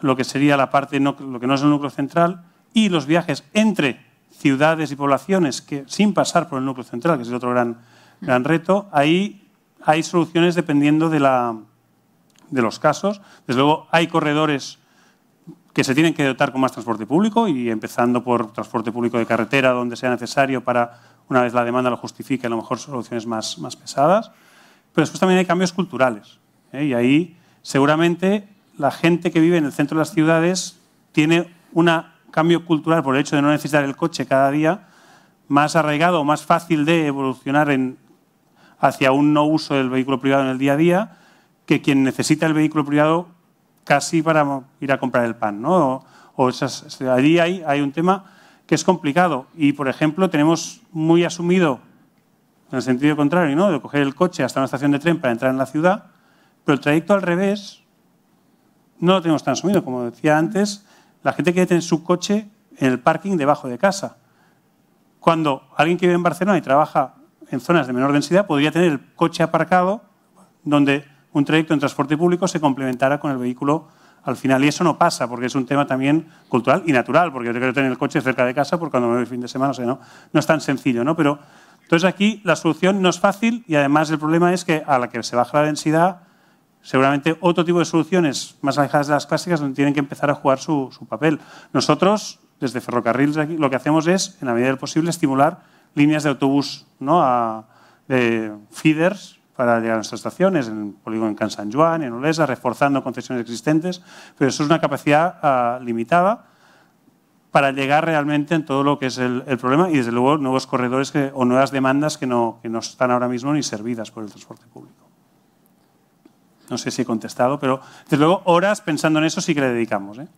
lo que sería la parte, no, lo que no es el núcleo central, y los viajes entre ciudades y poblaciones que, sin pasar por el núcleo central, que es otro gran, gran reto, ahí hay soluciones dependiendo de, de los casos. Desde luego, hay corredores que se tienen que dotar con más transporte público y empezando por transporte público de carretera donde sea necesario para una vez la demanda lo justifique, a lo mejor soluciones más, más pesadas. Pero después también hay cambios culturales. ¿eh? Y ahí seguramente la gente que vive en el centro de las ciudades tiene un cambio cultural por el hecho de no necesitar el coche cada día más arraigado o más fácil de evolucionar hacia un no uso del vehículo privado en el día a día que quien necesita el vehículo privado casi para ir a comprar el pan. ¿no? O, hay, hay un tema que es complicado. Y, por ejemplo, tenemos muy asumido, en el sentido contrario, ¿no? de coger el coche hasta una estación de tren para entrar en la ciudad, pero el trayecto al revés no lo tenemos tan asumido. Como decía antes, la gente quiere tener su coche en el parking debajo de casa. Cuando alguien que vive en Barcelona y trabaja en zonas de menor densidad podría tener el coche aparcado donde un trayecto en transporte público se complementara con el vehículo al final. Y eso no pasa, porque es un tema también cultural y natural, porque yo quiero tener el coche cerca de casa porque cuando me voy el fin de semana, o sea, ¿no? es tan sencillo, ¿no? Pero entonces aquí la solución no es fácil y además el problema es que a la que se baja la densidad, seguramente otro tipo de soluciones más alejadas de las clásicas donde tienen que empezar a jugar su, papel. Nosotros, desde ferrocarriles aquí, lo que hacemos es, en la medida del posible, estimular líneas de autobús, ¿no? de eh, feeders, para llegar a nuestras estaciones, en el polígono en Can San Juan, en Olesa, reforzando concesiones existentes, pero eso es una capacidad ah, limitada para llegar realmente en todo lo que es el, problema y desde luego nuevos corredores o nuevas demandas que no, están ahora mismo ni servidas por el transporte público. No sé si he contestado, pero desde luego horas pensando en eso sí que le dedicamos. ¿eh?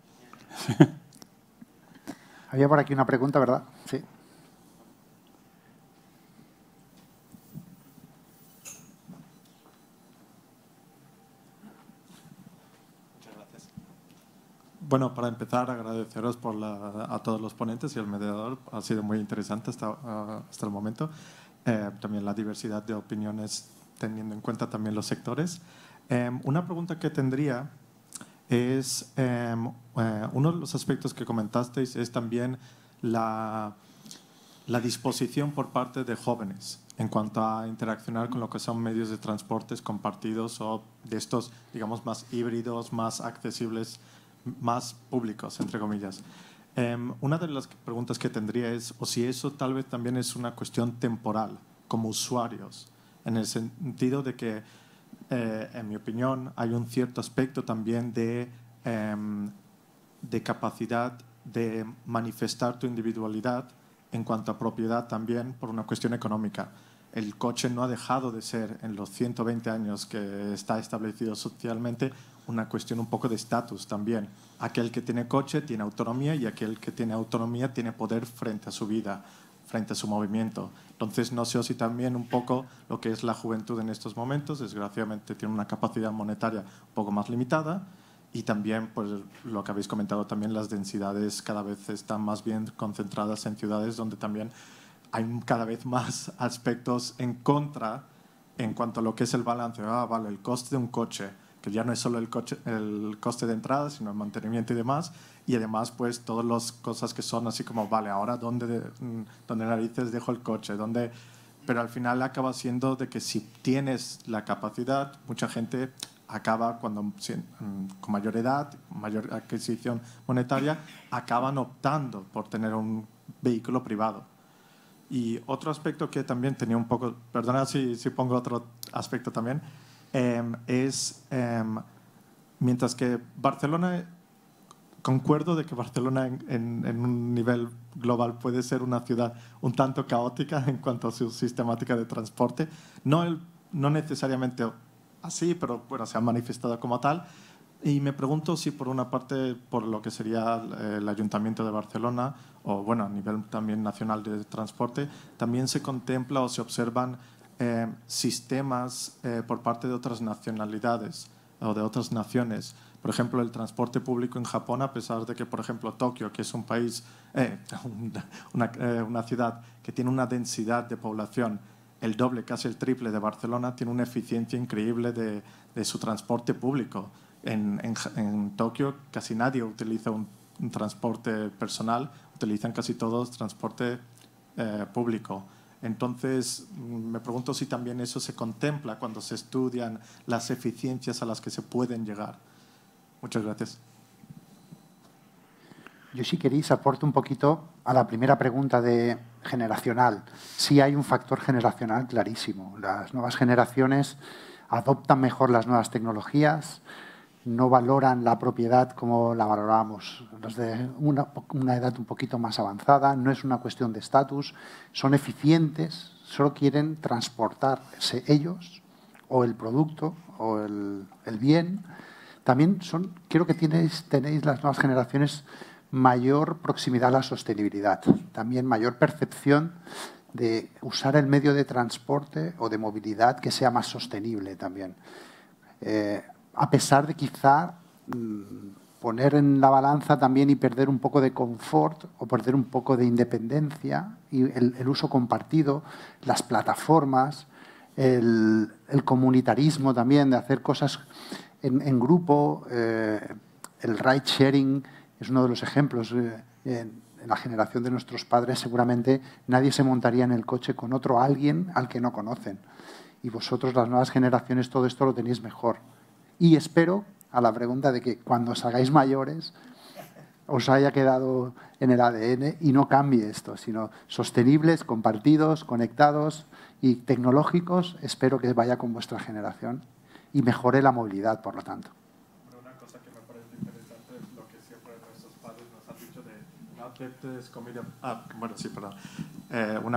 Había por aquí una pregunta, ¿verdad? Sí. Bueno, para empezar, agradeceros por a todos los ponentes y el mediador. Ha sido muy interesante hasta, ah, hasta el momento. Eh, también la diversidad de opiniones, teniendo en cuenta también los sectores. Em, una pregunta que tendría es, em, eh, uno de los aspectos que comentasteis es también la, la disposición por parte de jóvenes en cuanto a interaccionar con lo que son medios de transportes compartidos o de estos, digamos, más híbridos, más accesibles más públicos, entre comillas. Em, una de las preguntas que tendría es, o si eso tal vez también es una cuestión temporal, como usuarios, en el sentido de que, eh, en mi opinión, hay un cierto aspecto también de, em, de capacidad de manifestar tu individualidad en cuanto a propiedad también por una cuestión económica. El coche no ha dejado de ser, en los 120 años que está establecido socialmente, una cuestión un poco de estatus también. Aquel que tiene coche tiene autonomía y aquel que tiene autonomía tiene poder frente a su vida, frente a su movimiento. Entonces, no sé si también un poco lo que es la juventud en estos momentos, desgraciadamente tiene una capacidad monetaria un poco más limitada y también, pues lo que habéis comentado, también las densidades cada vez están más bien concentradas en ciudades donde también hay cada vez más aspectos en contra en cuanto a lo que es el balance. Ah, vale, el coste de un coche que pues ya no es solo el, coche, el coste de entrada, sino el mantenimiento y demás. Y además, pues, todas las cosas que son así como, vale, ahora dónde, mm, dónde narices dejo el coche, dónde... Pero al final acaba siendo de que si tienes la capacidad, mucha gente acaba cuando mm, con mayor edad, mayor adquisición monetaria, acaban optando por tener un vehículo privado. Y otro aspecto que también tenía un poco, perdona si, si pongo otro aspecto también, Em, es, em, mientras que Barcelona, concuerdo de que Barcelona en, un nivel global puede ser una ciudad un tanto caótica en cuanto a su sistemática de transporte, no, no necesariamente así, pero bueno, se ha manifestado como tal. Y me pregunto si por una parte, por lo que sería eh, el Ayuntamiento de Barcelona, o bueno, a nivel también nacional de transporte, también se contempla o se observan eh, sistemas eh, por parte de otras nacionalidades o de otras naciones. Por ejemplo, el transporte público en Japón, a pesar de que, por ejemplo, Tokio, que es un país, eh, una, una ciudad que tiene una densidad de población el doble, casi el triple de Barcelona, tiene una eficiencia increíble de, de su transporte público. En, en, en, Tokio casi nadie utiliza un, transporte personal, utilizan casi todos transporte público. Entonces, mm, me pregunto si también eso se contempla cuando se estudian las eficiencias a las que se pueden llegar. Muchas gracias. Yo si queréis aporto un poquito a la primera pregunta de generacional. Sí hay un factor generacional clarísimo. Las nuevas generaciones adoptan mejor las nuevas tecnologías, no valoran la propiedad como la valoramos los de una, edad un poquito más avanzada, no es una cuestión de estatus, son eficientes, solo quieren transportarse ellos o el producto o el, bien. También son, creo que tenéis las nuevas generaciones mayor proximidad a la sostenibilidad, también mayor percepción de usar el medio de transporte o de movilidad que sea más sostenible también. Eh, a pesar de quizá mm, poner en la balanza también y perder un poco de confort o perder un poco de independencia y el, uso compartido, las plataformas, el, comunitarismo también, de hacer cosas en, grupo, eh, el ride sharing es uno de los ejemplos. Eh, en, en la generación de nuestros padres seguramente nadie se montaría en el coche con otro alguien al que no conocen. Y vosotros, las nuevas generaciones, todo esto lo tenéis mejor. Y espero, a la pregunta de que cuando os hagáis mayores, os haya quedado en el ADN y no cambie esto, sino sostenibles, compartidos, conectados y tecnológicos, espero que vaya con vuestra generación y mejore la movilidad, por lo tanto. comida...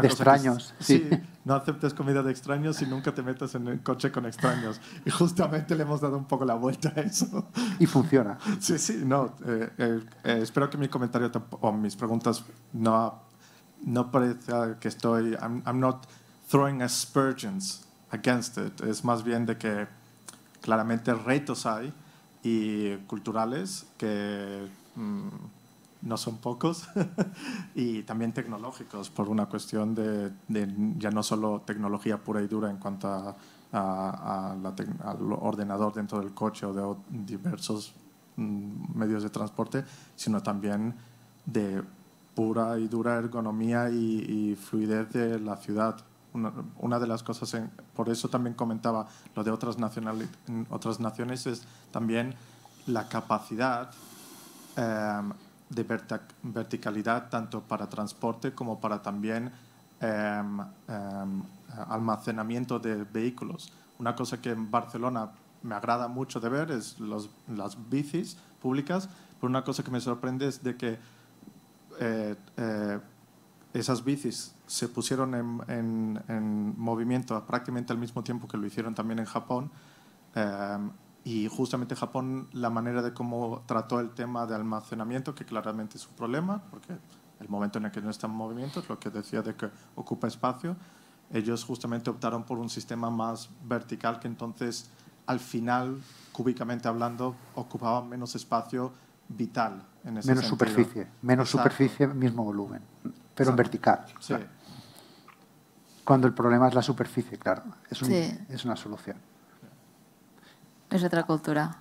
de extraños. sí. no aceptes comida de extraños y nunca te metas en el coche con extraños. Y justamente le hemos dado un poco la vuelta a eso. Y funciona. Sí, sí, no. Eh, eh, eh, espero que mi comentario o mis preguntas no, no parezca que estoy... I'm, not throwing aspersions against it. Es más bien de que claramente retos hay y culturales que... Mm, no son pocos, y también tecnológicos, por una cuestión de, ya no solo tecnología pura y dura en cuanto a, al ordenador dentro del coche o de diversos mm, medios de transporte, sino también de pura y dura ergonomía y, fluidez de la ciudad. Una, de las cosas, por eso también comentaba lo de otras, otras naciones, es también la capacidad em, de verticalidad tanto para transporte como para también em, em, almacenamiento de vehículos. Una cosa que en Barcelona me agrada mucho de ver es las bicis públicas, pero una cosa que me sorprende es de que eh, eh, esas bicis se pusieron en, en, movimiento prácticamente al mismo tiempo que lo hicieron también en Japón em, y justamente Japón, la manera de cómo trató el tema de almacenamiento, que claramente es un problema, porque el momento en el que no está en movimiento es lo que decía de que ocupa espacio, ellos justamente optaron por un sistema más vertical que entonces al final, cúbicamente hablando, ocupaba menos espacio vital. En menos superficie, menos superficie, mismo volumen, pero en vertical. Cuando el problema es la superficie, claro, es, es una solución. Es otra cultura.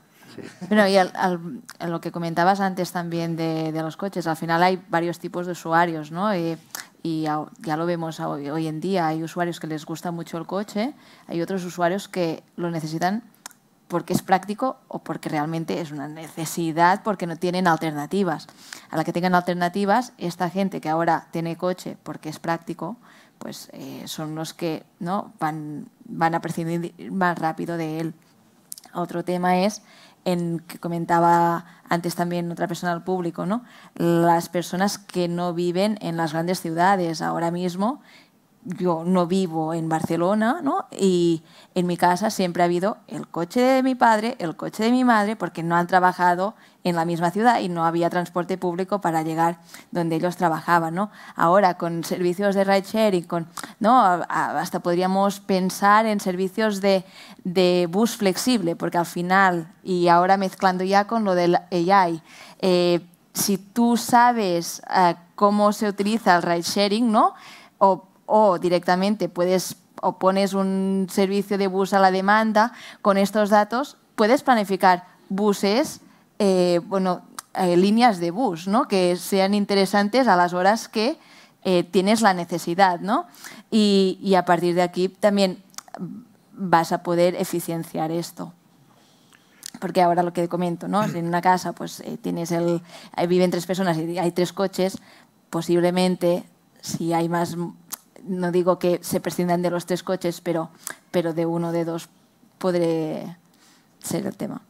Bueno, y a lo que comentabas antes también de, los coches, al final hay varios tipos de usuarios, ¿no? Eh, y, ya, lo vemos hoy, en día, hay usuarios que les gusta mucho el coche, hay otros usuarios que lo necesitan porque es práctico o porque realmente es una necesidad, porque no tienen alternativas. A la que tengan alternativas, esta gente que ahora tiene coche porque es práctico, pues eh, son los que ¿no? van, van a prescindir más rápido de él. Otro tema es, en que comentaba antes también otra persona al público, ¿no? las personas que no viven en las grandes ciudades. Ahora mismo yo no vivo en Barcelona, ¿no? Y en mi casa siempre ha habido el coche de mi padre, el coche de mi madre, porque no han trabajado en la misma ciudad y no había transporte público para llegar donde ellos trabajaban, Ahora con servicios de ride sharing, ¿no? Hasta podríamos pensar en servicios de, bus flexible, porque al final, y ahora mezclando ya con lo del AI, eh, si tú sabes eh, cómo se utiliza el ride sharing, ¿no? O o directamente puedes o pones un servicio de bus a la demanda, con estos datos puedes planificar buses, eh, bueno, eh, líneas de bus, ¿no? Que sean interesantes a las horas que eh, tienes la necesidad, ¿no? Y, a partir de aquí también vas a poder eficienciar esto porque ahora lo que comento, ¿no? en una casa pues tienes el viven tres personas y hay tres coches, posiblemente si hay más no digo que se prescindan de los tres coches, pero, pero de uno de dos podré ser el tema.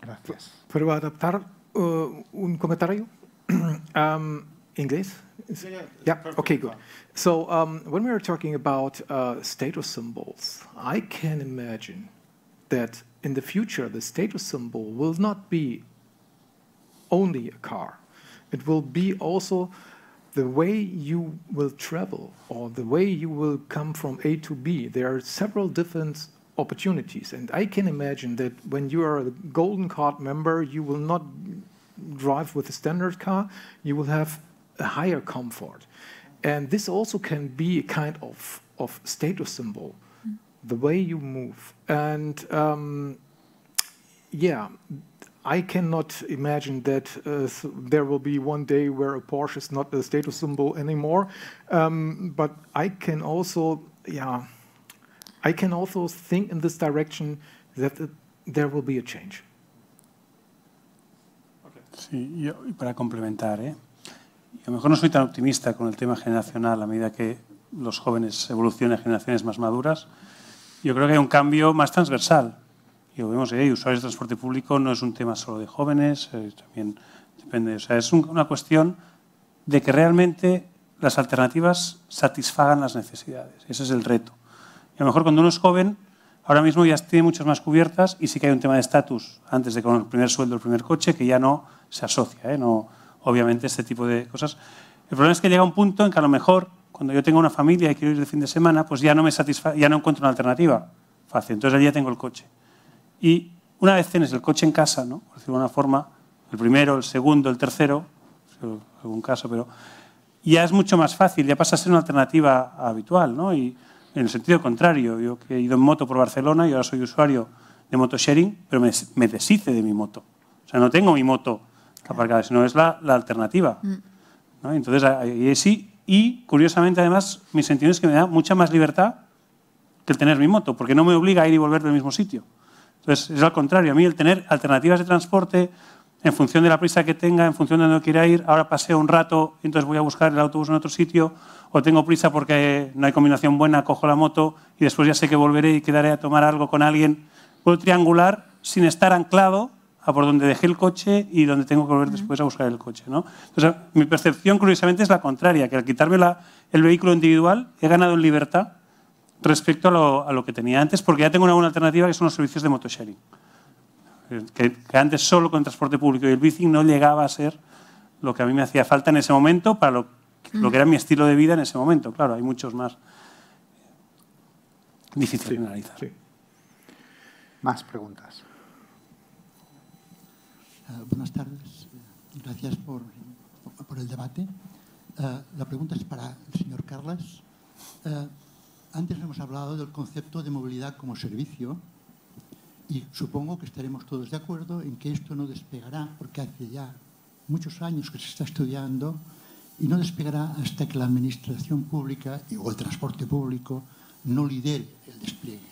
Gracias. ¿Puedo adaptar uh, un comentario? um, English? Yeah, yeah, yeah. okay, good. So um, when we are talking about uh, status symbols, I can imagine that in the future the status symbol will not be only a car. It will be also the way you will travel or the way you will come from A to B, there are several different opportunities. And I can imagine that when you are a Golden Card member, you will not drive with a standard car, you will have a higher comfort. And this also can be a kind of, of status symbol, mm. the way you move. And um, yeah, I cannot imagine that uh, there will be one day where a Porsche is not a status symbol anymore. Um, but I can also, yeah, I can also think in this direction that uh, there will be a change. Okay. Sí, yo, para complementar, ¿eh? Yo a lo mejor no soy tan optimista con el tema generacional a medida que los jóvenes evolucionan a generaciones más maduras. Yo creo que hay un cambio más transversal que vemos, usuarios de transporte público no es un tema solo de jóvenes, eh, también depende. O sea, es una cuestión de que realmente las alternativas satisfagan las necesidades. Ese es el reto. Y a lo mejor cuando uno es joven, ahora mismo ya tiene muchas más cubiertas y sí que hay un tema de estatus antes de con el primer sueldo, el primer coche, que ya no se asocia. ¿eh? No, obviamente, este tipo de cosas. El problema es que llega un punto en que a lo mejor cuando yo tengo una familia y quiero ir de fin de semana, pues ya no me satisface, ya no encuentro una alternativa fácil. Entonces allí ya tengo el coche. Y una vez tienes el coche en casa, ¿no? por decirlo de alguna forma, el primero, el segundo, el tercero, algún caso, pero ya es mucho más fácil, ya pasa a ser una alternativa habitual. ¿no? Y en el sentido contrario, yo que he ido en moto por Barcelona y ahora soy usuario de motosharing, pero me, deshice de mi moto. O sea, no tengo mi moto aparcada, sino es la, alternativa. Mm. ¿no? Entonces, ahí sí. Y curiosamente, además, mi sentido es que me da mucha más libertad que el tener mi moto, porque no me obliga a ir y volver del mismo sitio. Entonces, es al contrario. A mí el tener alternativas de transporte en función de la prisa que tenga, en función de dónde quiera ir, ahora paseo un rato y entonces voy a buscar el autobús en otro sitio, o tengo prisa porque no hay combinación buena, cojo la moto y después ya sé que volveré y quedaré a tomar algo con alguien. Puedo triangular sin estar anclado a por donde dejé el coche y donde tengo que volver después a buscar el coche. ¿no? Entonces, mi percepción, curiosamente, es la contraria, que al quitarme el vehículo individual he ganado en libertad respecto a lo, que tenía antes, porque ya tengo una, buena alternativa que son los servicios de motosharing. Eh, que, que, antes solo con transporte público y el bici no llegaba a ser lo que a mí me hacía falta en ese momento para lo, que era mi estilo de vida en ese momento. Claro, hay muchos más. Difícil de analizar. Más preguntas. Eh, buenas tardes. Gracias por, el debate. Eh, la pregunta es para el señor Carles. Antes hemos hablado del concepto de movilidad como servicio y supongo que estaremos todos de acuerdo en que esto no despegará, porque hace ya muchos años que se está estudiando y no despegará hasta que la administración pública o el transporte público no lidere el despliegue.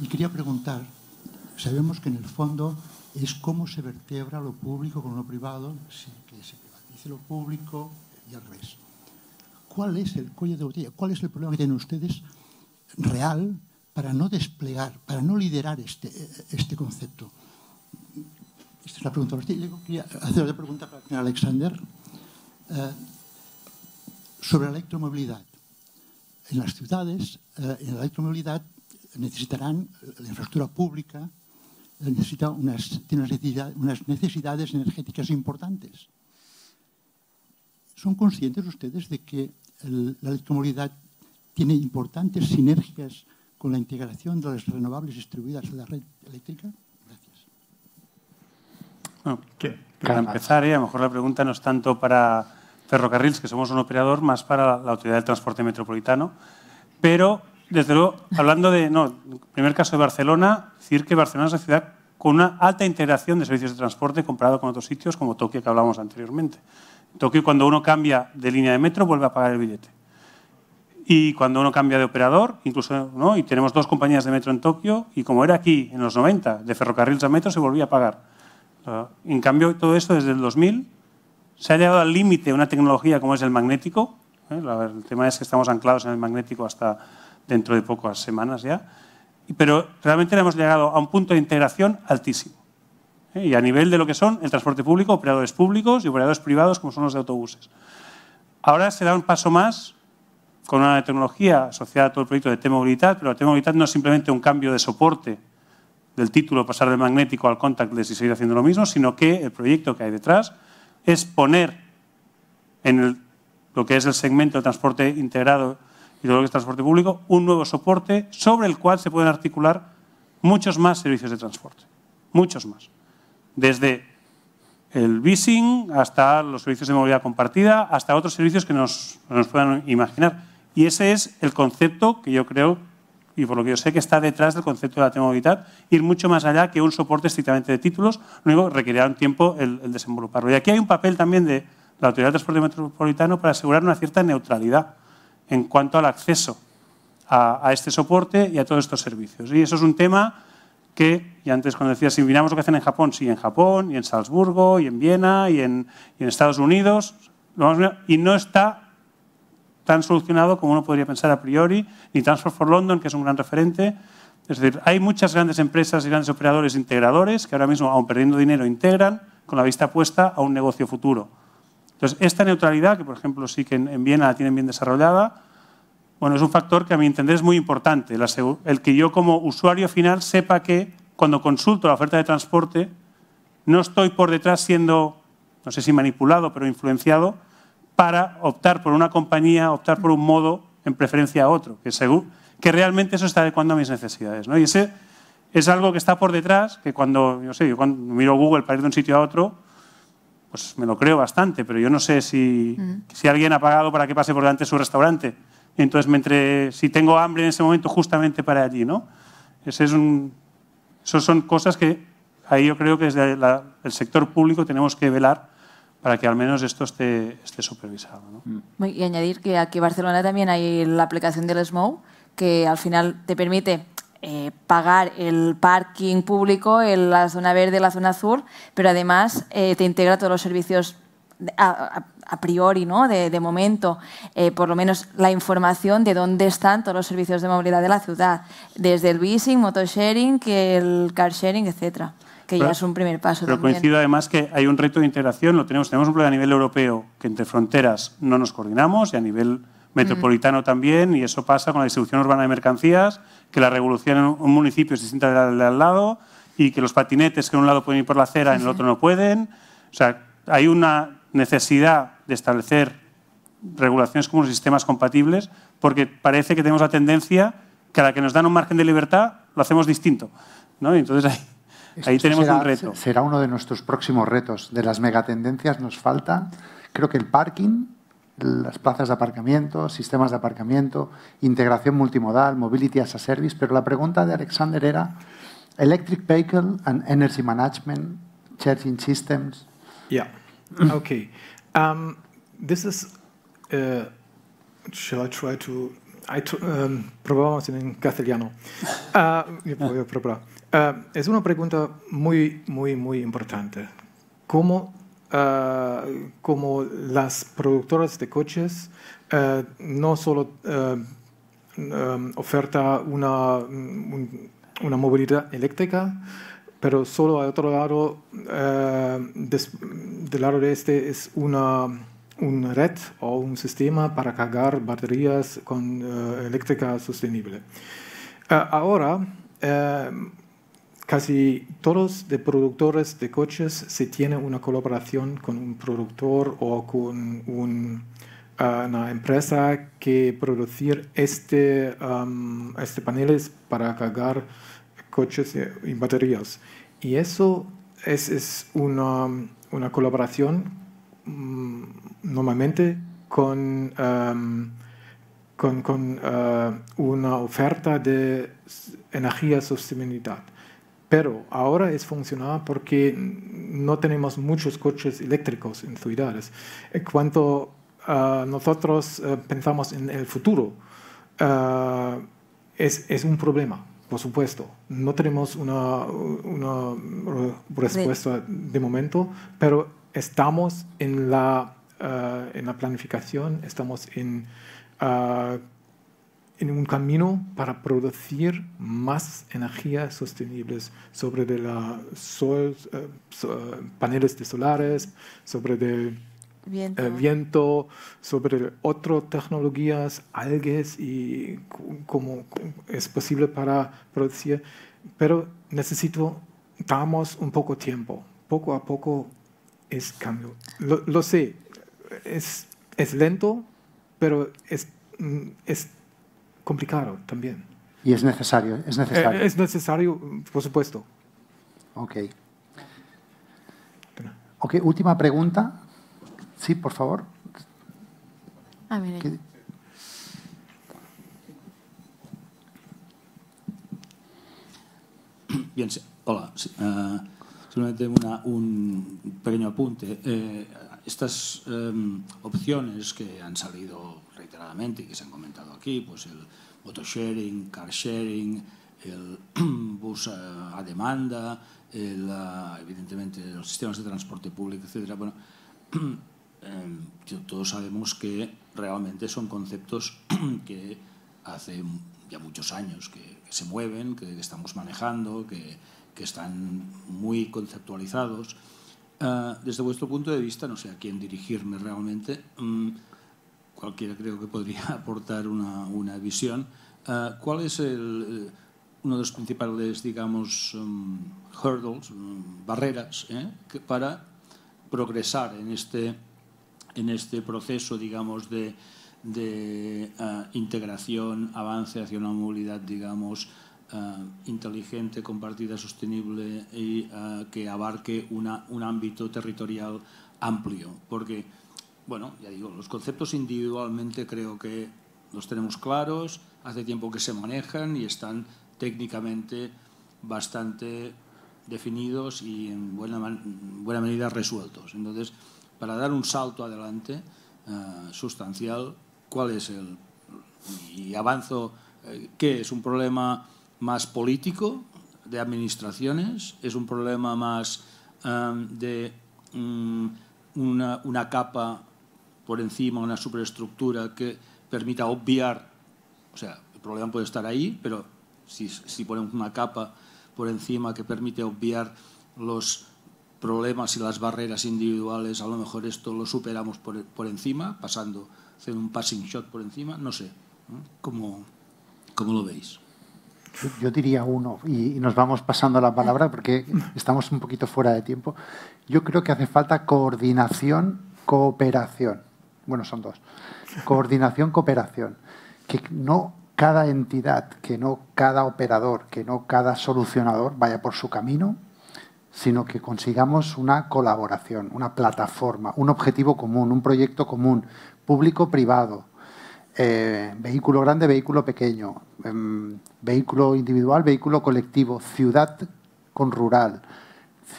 Y quería preguntar, sabemos que en el fondo es cómo se vertebra lo público con lo privado, que se privatice lo público y al revés cuál es el cuello de botella, cuál es el problema que tienen ustedes real para no desplegar, para no liderar este, eh, este concepto. Esta es la pregunta. Yo quería hacer otra pregunta para el Alexander eh, sobre la electromovilidad. En las ciudades, eh, en la electromovilidad necesitarán la infraestructura pública, necesita unas, tiene unas necesidades energéticas importantes. ¿Son conscientes ustedes de que la electromovilidad tiene importantes sinergias con la integración de las renovables distribuidas en la red eléctrica? Gracias. para empezar, eh, a lo mejor la pregunta no es tanto para Ferrocarrils, que somos un operador, más para la Autoridad del Transporte Metropolitano. Pero, desde luego, hablando de, no, primer caso de Barcelona, decir que Barcelona es una ciudad con una alta integración de servicios de transporte comparado con otros sitios como Tokio que hablábamos anteriormente. Tokio cuando uno cambia de línea de metro vuelve a pagar el billete. Y cuando uno cambia de operador, incluso, ¿no? Y tenemos dos compañías de metro en Tokio y como era aquí en los 90, de ferrocarril a metro se volvía a pagar. En cambio, todo esto desde el 2000 se ha llegado al límite una tecnología como es el magnético. ¿eh? El tema es que estamos anclados en el magnético hasta dentro de pocas semanas ya. Pero realmente hemos llegado a un punto de integración altísimo. ¿eh? y a nivel de lo que son el transporte público, operadores públicos y operadores privados como son los de autobuses. Ahora se da un paso más con una tecnología asociada a todo el proyecto de T-Movilidad, pero la T-Movilidad no es simplemente un cambio de soporte del título, pasar del magnético al contactless y seguir haciendo lo mismo, sino que el proyecto que hay detrás es poner en lo que es el segmento de transporte integrado y todo lo que es transporte público, un nuevo soporte sobre el cual se pueden articular muchos más servicios de transporte, muchos más desde el vising hasta los servicios de movilidad compartida, hasta otros servicios que nos, puedan imaginar. Y ese es el concepto que yo creo, y por lo que yo sé, que está detrás del concepto de la t ir mucho más allá que un soporte estrictamente de títulos, luego requerirá un tiempo el, el, Y aquí hay un papel también de la Autoridad de Transporte Metropolitano para asegurar una cierta neutralidad en cuanto al acceso a este soporte y a todos estos servicios. Y eso es un tema que, y antes cuando decía, si miramos lo que hacen en Japón, sí, en Japón, y en Salzburgo, y en Viena, y en, Estados Unidos, y no está tan solucionado como uno podría pensar a priori, ni Transport for London, que es un gran referente. Es decir, hay muchas grandes empresas y grandes operadores integradores que ahora mismo, aun perdiendo dinero, integran con la vista puesta a un negocio futuro. Entonces, esta neutralidad, que por ejemplo sí que en, Viena la tienen bien desarrollada, bueno, es un factor que a mi entender es muy importante, el que yo como usuario final sepa que cuando consulto la oferta de transporte no estoy por detrás siendo, no sé si manipulado, pero influenciado para optar por una compañía, optar por un modo en preferencia a otro, que, que realmente eso está adecuando a mis necesidades. ¿no? Y ese es algo que está por detrás, que cuando, yo miro Google para ir de un sitio a otro, pues me lo creo bastante, pero yo no sé si, mm. si alguien ha pagado para que pase por delante su restaurante entonces, mientras, si tengo hambre en ese momento, justamente para allí, ¿no? Ese es un, esas son cosas que ahí yo creo que desde el sector público tenemos que velar para que al menos esto esté, supervisado. Mm. Y añadir que aquí en Barcelona también hay la aplicación del SMOW, que al final te permite eh, pagar el parking público en la zona verde, la zona azul, pero además eh, te integra todos los servicios a, priori, ¿no? de, momento, eh, por lo menos la información de dónde están todos los servicios de movilidad de la ciudad, desde el leasing, motosharing, que el car sharing, etcétera, que ya es un primer paso. Pero coincido además que hay un reto de integración, lo tenemos, tenemos un problema a nivel europeo que entre fronteras no nos coordinamos y a nivel mm. metropolitano también, y eso pasa con la distribución urbana de mercancías, que la revolución en un municipio es distinta de la de al lado y que los patinetes que en un lado pueden ir por la acera, en el otro no pueden. O sea, hay una necesidad de establecer regulaciones como sistemas compatibles, porque parece que tenemos la tendencia que a la que nos dan un margen de libertad lo hacemos distinto. entonces ahí, tenemos un reto. Será uno de nuestros próximos retos. De las megatendencias nos falta, creo que el parking, las plazas de aparcamiento, sistemas de aparcamiento, integración multimodal, mobility as a service, pero la pregunta de Alexander era electric vehicle and energy management, charging systems. ya Ah, okay. Um, this is, uh, shall I try to, um, probamos en castellano. Ah, ah. es una pregunta muy, muy, muy importante. ¿Cómo, cómo las productoras de coches no solo um, oferta una, una movilidad eléctrica, pero solo al otro lado, eh, del lado de este, es una un red o un sistema para cargar baterías con eh, eléctrica sostenible. Eh, ahora, casi todos los productores de coches se tienen una colaboración con un productor o con una empresa que producir este, um, este paneles para cargar coches y baterías. Y eso es, una, colaboración mm, normalmente con, em, eh, una oferta de energía sostenibilidad. Pero ahora es funcional porque no tenemos muchos coches eléctricos en ciudades. En cuanto eh, nosotros eh, pensamos en el futuro, es un problema por supuesto, no tenemos una, respuesta de momento, pero estamos en la, eh, en la planificación, estamos en, eh, en un camino para producir más energías sostenibles sobre de la sol, eh, paneles de solares, sobre de eh, viento. sobre otras tecnologías, algas y cómo es posible para producir. Pero necesito damos un poco tiempo. Poco a poco es cambio. Lo, sé, es, lento, pero mm, es, complicado también. Y es necesario, es necesario. Eh, es necesario, por supuesto. Ok. Ok, última pregunta Sí, por favor. Bien, hola. Eh, solamente un pequeño apunte. Eh, estas em, opciones que han salido reiteradamente y que se han comentado aquí, pues el sharing, car sharing, el bus eh, a, demanda, el, evidentemente los sistemas de transporte público, etcétera. Bueno, Em, todos sabemos que realmente son conceptos que hace ya muchos años que, se mueven, que estamos manejando, que, que están muy conceptualizados. Eh, desde vuestro punto de vista, no sé a quién dirigirme realmente, mm, cualquiera creo que podría aportar una, una visión. Eh, ¿Cuál es eh, uno de los principales, digamos, mm, hurdles, mm, barreras, para progresar en este en este proceso, digamos, de, ah, integración, avance hacia una movilidad, digamos, ah, inteligente, compartida, sostenible y ah, que abarque un ámbito territorial amplio. Porque, bueno, ya digo, los conceptos individualmente creo que los tenemos claros, hace tiempo que se manejan y están técnicamente bastante definidos y en buena, buena medida resueltos. Entonces, para dar un salto adelante eh, sustancial, cuál es el... Y avanzo, eh, ¿qué es un problema más político de administraciones? ¿Es un problema más em, de mm, una, capa por encima, una superestructura que permita obviar, o sea, el problema puede estar ahí, pero si ponemos una capa por encima que permite obviar los problemas y las barreras individuales, a lo mejor esto lo superamos por, por encima, pasando, hacer un passing shot por encima, no sé, ¿cómo, cómo lo veis? Yo, diría uno, y nos vamos pasando la palabra porque estamos un poquito fuera de tiempo. Yo creo que hace falta coordinación, cooperación. Bueno, son dos. Coordinación, cooperación. Que no cada entidad, que no cada operador, que no cada solucionador vaya por su camino, sino que consigamos una colaboración, una plataforma, un objetivo común, un proyecto común, público-privado, eh, vehículo grande, vehículo pequeño, em, vehículo individual, vehículo colectivo, ciudad con rural,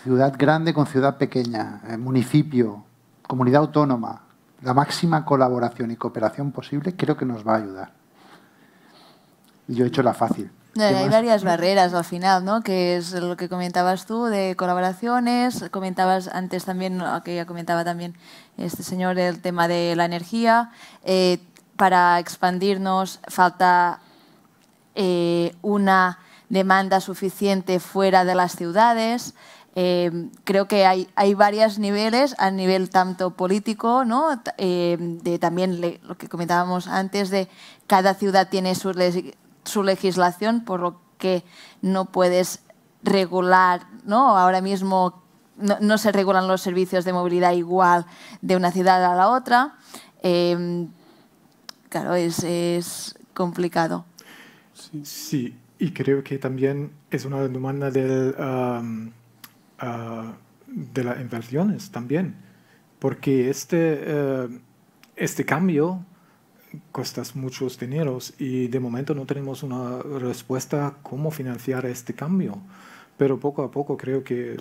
ciudad grande con ciudad pequeña, eh, municipio, comunidad autónoma, la máxima colaboración y cooperación posible creo que nos va a ayudar. Yo he hecho la fácil hay varias barreras al final, ¿no? Que es lo que comentabas tú de colaboraciones, comentabas antes también, que ya comentaba también este señor, el tema de la energía. Eh, para expandirnos falta eh, una demanda suficiente fuera de las ciudades. Eh, creo que hay, hay varios niveles, a nivel tanto político, ¿no? de también lo que comentábamos antes, de cada ciudad tiene sus su legislación, por lo que no puedes regular, ¿no? Ahora mismo no, se regulan los servicios de movilidad igual de una ciudad a la otra. Em, claro, es, complicado. Sí, y creo que también es una demanda ah, de las inversiones también, porque este, eh, este cambio costas muchos dineros y de momento no tenemos una respuesta cómo financiar este cambio. Pero poco a poco creo que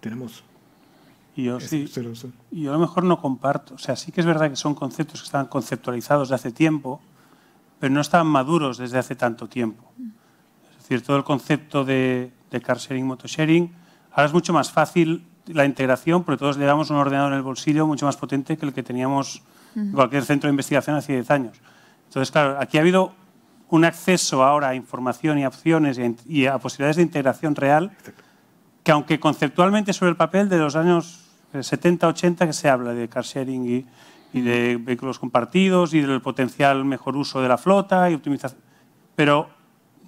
tenemos. Y yo sí. yo a lo mejor no comparto. O sea, sí que es verdad que son conceptos que están conceptualizados de hace tiempo, pero no estaban maduros desde hace tanto tiempo. Es decir, todo el concepto de, de car sharing, moto ahora es mucho más fácil la integración, porque todos le damos un ordenador en el bolsillo mucho más potente que el que teníamos en cualquier centro de investigación hace 10 años. Entonces, claro, aquí ha habido un acceso ahora a información y opciones y a, posibilidades de integración real que aunque conceptualmente sobre el papel de los años 70-80 eh, que se habla de car sharing y, de vehículos compartidos y del potencial mejor uso de la flota y optimización, pero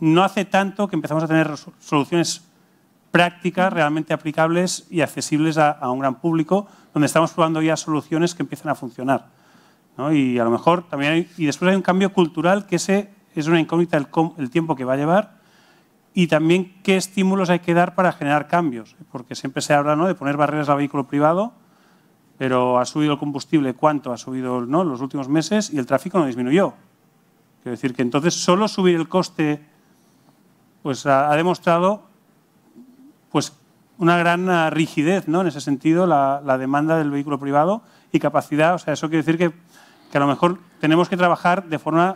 no hace tanto que empezamos a tener soluciones prácticas realmente aplicables y accesibles a un gran público, donde estamos probando ya soluciones que empiezan a funcionar. Y a lo mejor también y después hay un cambio cultural que ese es una incógnita el, tiempo que va a llevar y también qué estímulos hay que dar para generar cambios, porque siempre se habla ¿no? de poner barreras al vehículo privado, pero ha subido el combustible, ¿cuánto ha subido ¿no? los últimos meses? Y el tráfico no disminuyó. Quiero decir que entonces solo subir el coste pues, ha, demostrado pues, una gran ah, rigidez ¿no? en ese sentido, la, la demanda del vehículo privado y capacidad. O sea, eso quiere decir que que a lo mejor tenemos que trabajar de forma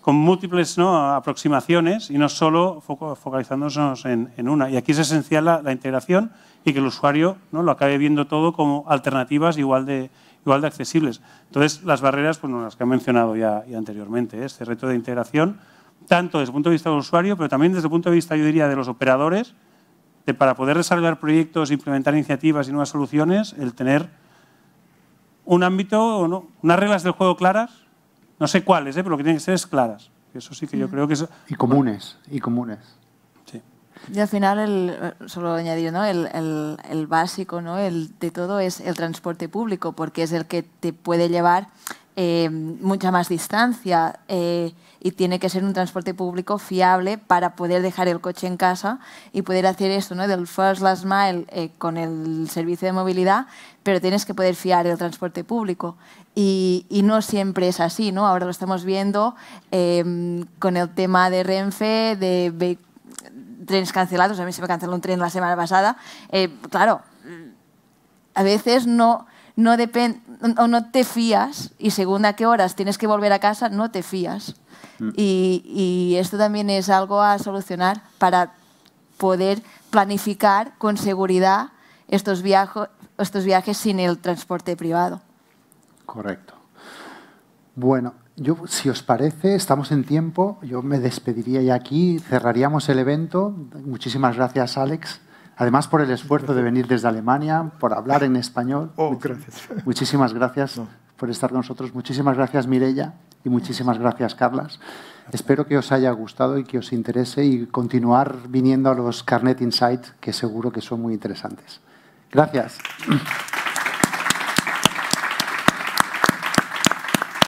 con múltiples ¿no? aproximaciones y no solo focalizándonos en, una. Y aquí es esencial la, integración y que el usuario ¿no? lo acabe viendo todo como alternativas igual de, igual de accesibles. Entonces, las barreras, pues las que he mencionado ya, anteriormente, ¿eh? este reto de integración, tanto desde el punto de vista del usuario, pero también desde el punto de vista, yo diría, de los operadores, de para poder desarrollar proyectos, implementar iniciativas y nuevas soluciones, el tener un ámbito, ¿no? unas reglas del juego claras, no sé cuáles, ¿eh? pero lo que tienen que ser es claras. Eso sí que yo mm. creo que es... Y comunes, y comunes. Sí. Y al final, eh, solo añadir, ¿no? El, el, el, básico ¿no? el, de todo es el transporte público, porque es el que te puede llevar eh, mucha más distancia. Eh, y tiene que ser un transporte público fiable para poder dejar el coche en casa y poder hacer esto ¿no? del first last mile eh, con el servicio de movilidad, pero tienes que poder fiar el transporte público. Y, no siempre es así, ¿no? Ahora lo estamos viendo em, con el tema de Renfe, de trenes cancelados. A mí se me canceló un tren la semana pasada. Eh, claro, a veces no, no, no te fías y según a qué horas tienes que volver a casa, no te fías. Mm. Y, esto también es algo a solucionar para poder planificar con seguridad estos, estos viajes sin el transporte privado. Correcto. Bueno, yo, si os parece, estamos en tiempo. Yo me despediría ya aquí, cerraríamos el evento. Muchísimas gracias, Alex. Además, por el esfuerzo de venir desde Alemania, por hablar en español. Oh, gracias. Muchísimas gracias por estar con nosotros. Muchísimas gracias, Mirella. Y muchísimas gracias, Carlas. Espero que os haya gustado y que os interese y continuar viniendo a los Carnet Insight, que seguro que son muy interesantes. Gracias.